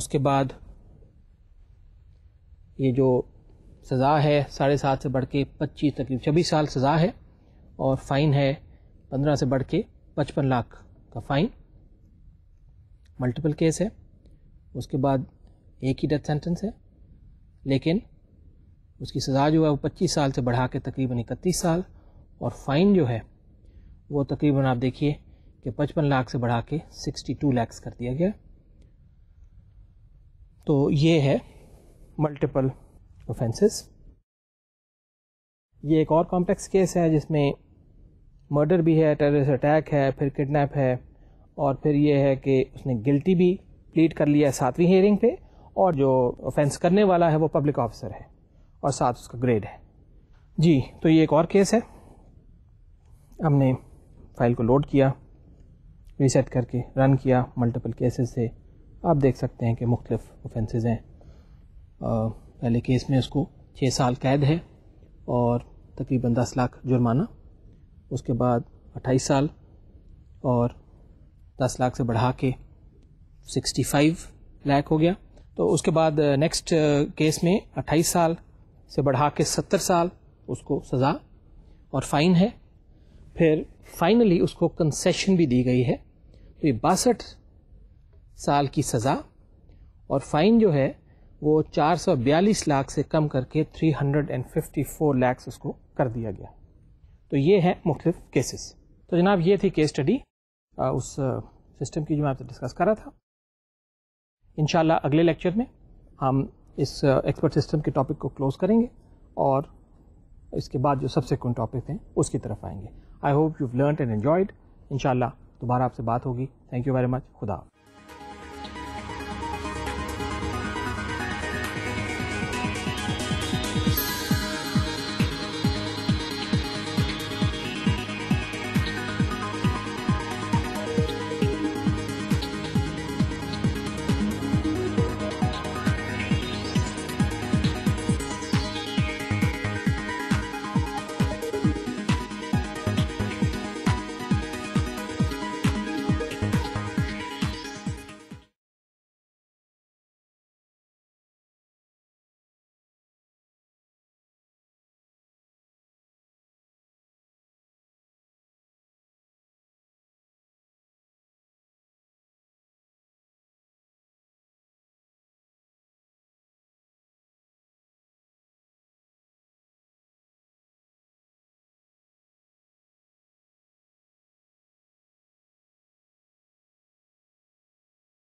उसके बाद ये जो सज़ा है साढ़े सात से बढ़ के पच्चीस तकरीब छब्बीस साल सज़ा है और फ़ाइन है पंद्रह से बढ़ के पचपन लाख का फ़ाइन मल्टीपल केस है उसके बाद एक ही डेथ सेंटेंस है लेकिन उसकी सज़ा जो है वो पच्चीस साल से बढ़ा के तकरीबन इकतीस साल और फ़ाइन जो है वो तकरीबन आप देखिए कि पचपन लाख से बढ़ा के सिक्सटी टू लैक्स कर दिया गया तो ये है मल्टीपल ऑफेंसेस ये एक और कॉम्प्लेक्स केस है जिसमें मर्डर भी है टेररिस्ट अटैक है फिर किडनैप है और फिर ये है कि उसने गिल्टी भी प्लीट कर लिया सातवीं हेयरिंग पे और जो ऑफेंस करने वाला है वो पब्लिक ऑफिसर है और साथ उसका ग्रेड है जी तो ये एक और केस है हमने फाइल को लोड किया रीसेट करके रन किया मल्टीपल केसेस से आप देख सकते हैं कि मुख्तफ ऑफेंसेस हैं पहले केस में उसको छः साल कैद है और तकरीबन दस लाख जुर्माना उसके बाद अट्ठाईस साल और दस लाख से बढ़ा के सिक्सटी फाइव लाख हो गया तो उसके बाद नेक्स्ट केस में अट्ठाईस साल से बढ़ा के सत्तर साल उसको सज़ा और फाइन है फिर फाइनली उसको कंसेशन भी दी गई है तो ये बासठ साल की सज़ा और फाइन जो है वो 442 लाख से कम करके 354 लाख उसको कर दिया गया तो ये है मुख्तलिफ केसेस तो जनाब ये थी केस स्टडी उस सिस्टम की जो मैं आपसे डिस्कस कर रहा था इन अगले लेक्चर में हम इस एक्सपर्ट सिस्टम के टॉपिक को क्लोज करेंगे और इसके बाद जो सबसे सबसेक्वेंट टॉपिक हैं उसकी तरफ आएंगे I hope you learn and enjoyed in दोबारा आपसे बात होगी थैंक यू वेरी मच खुदा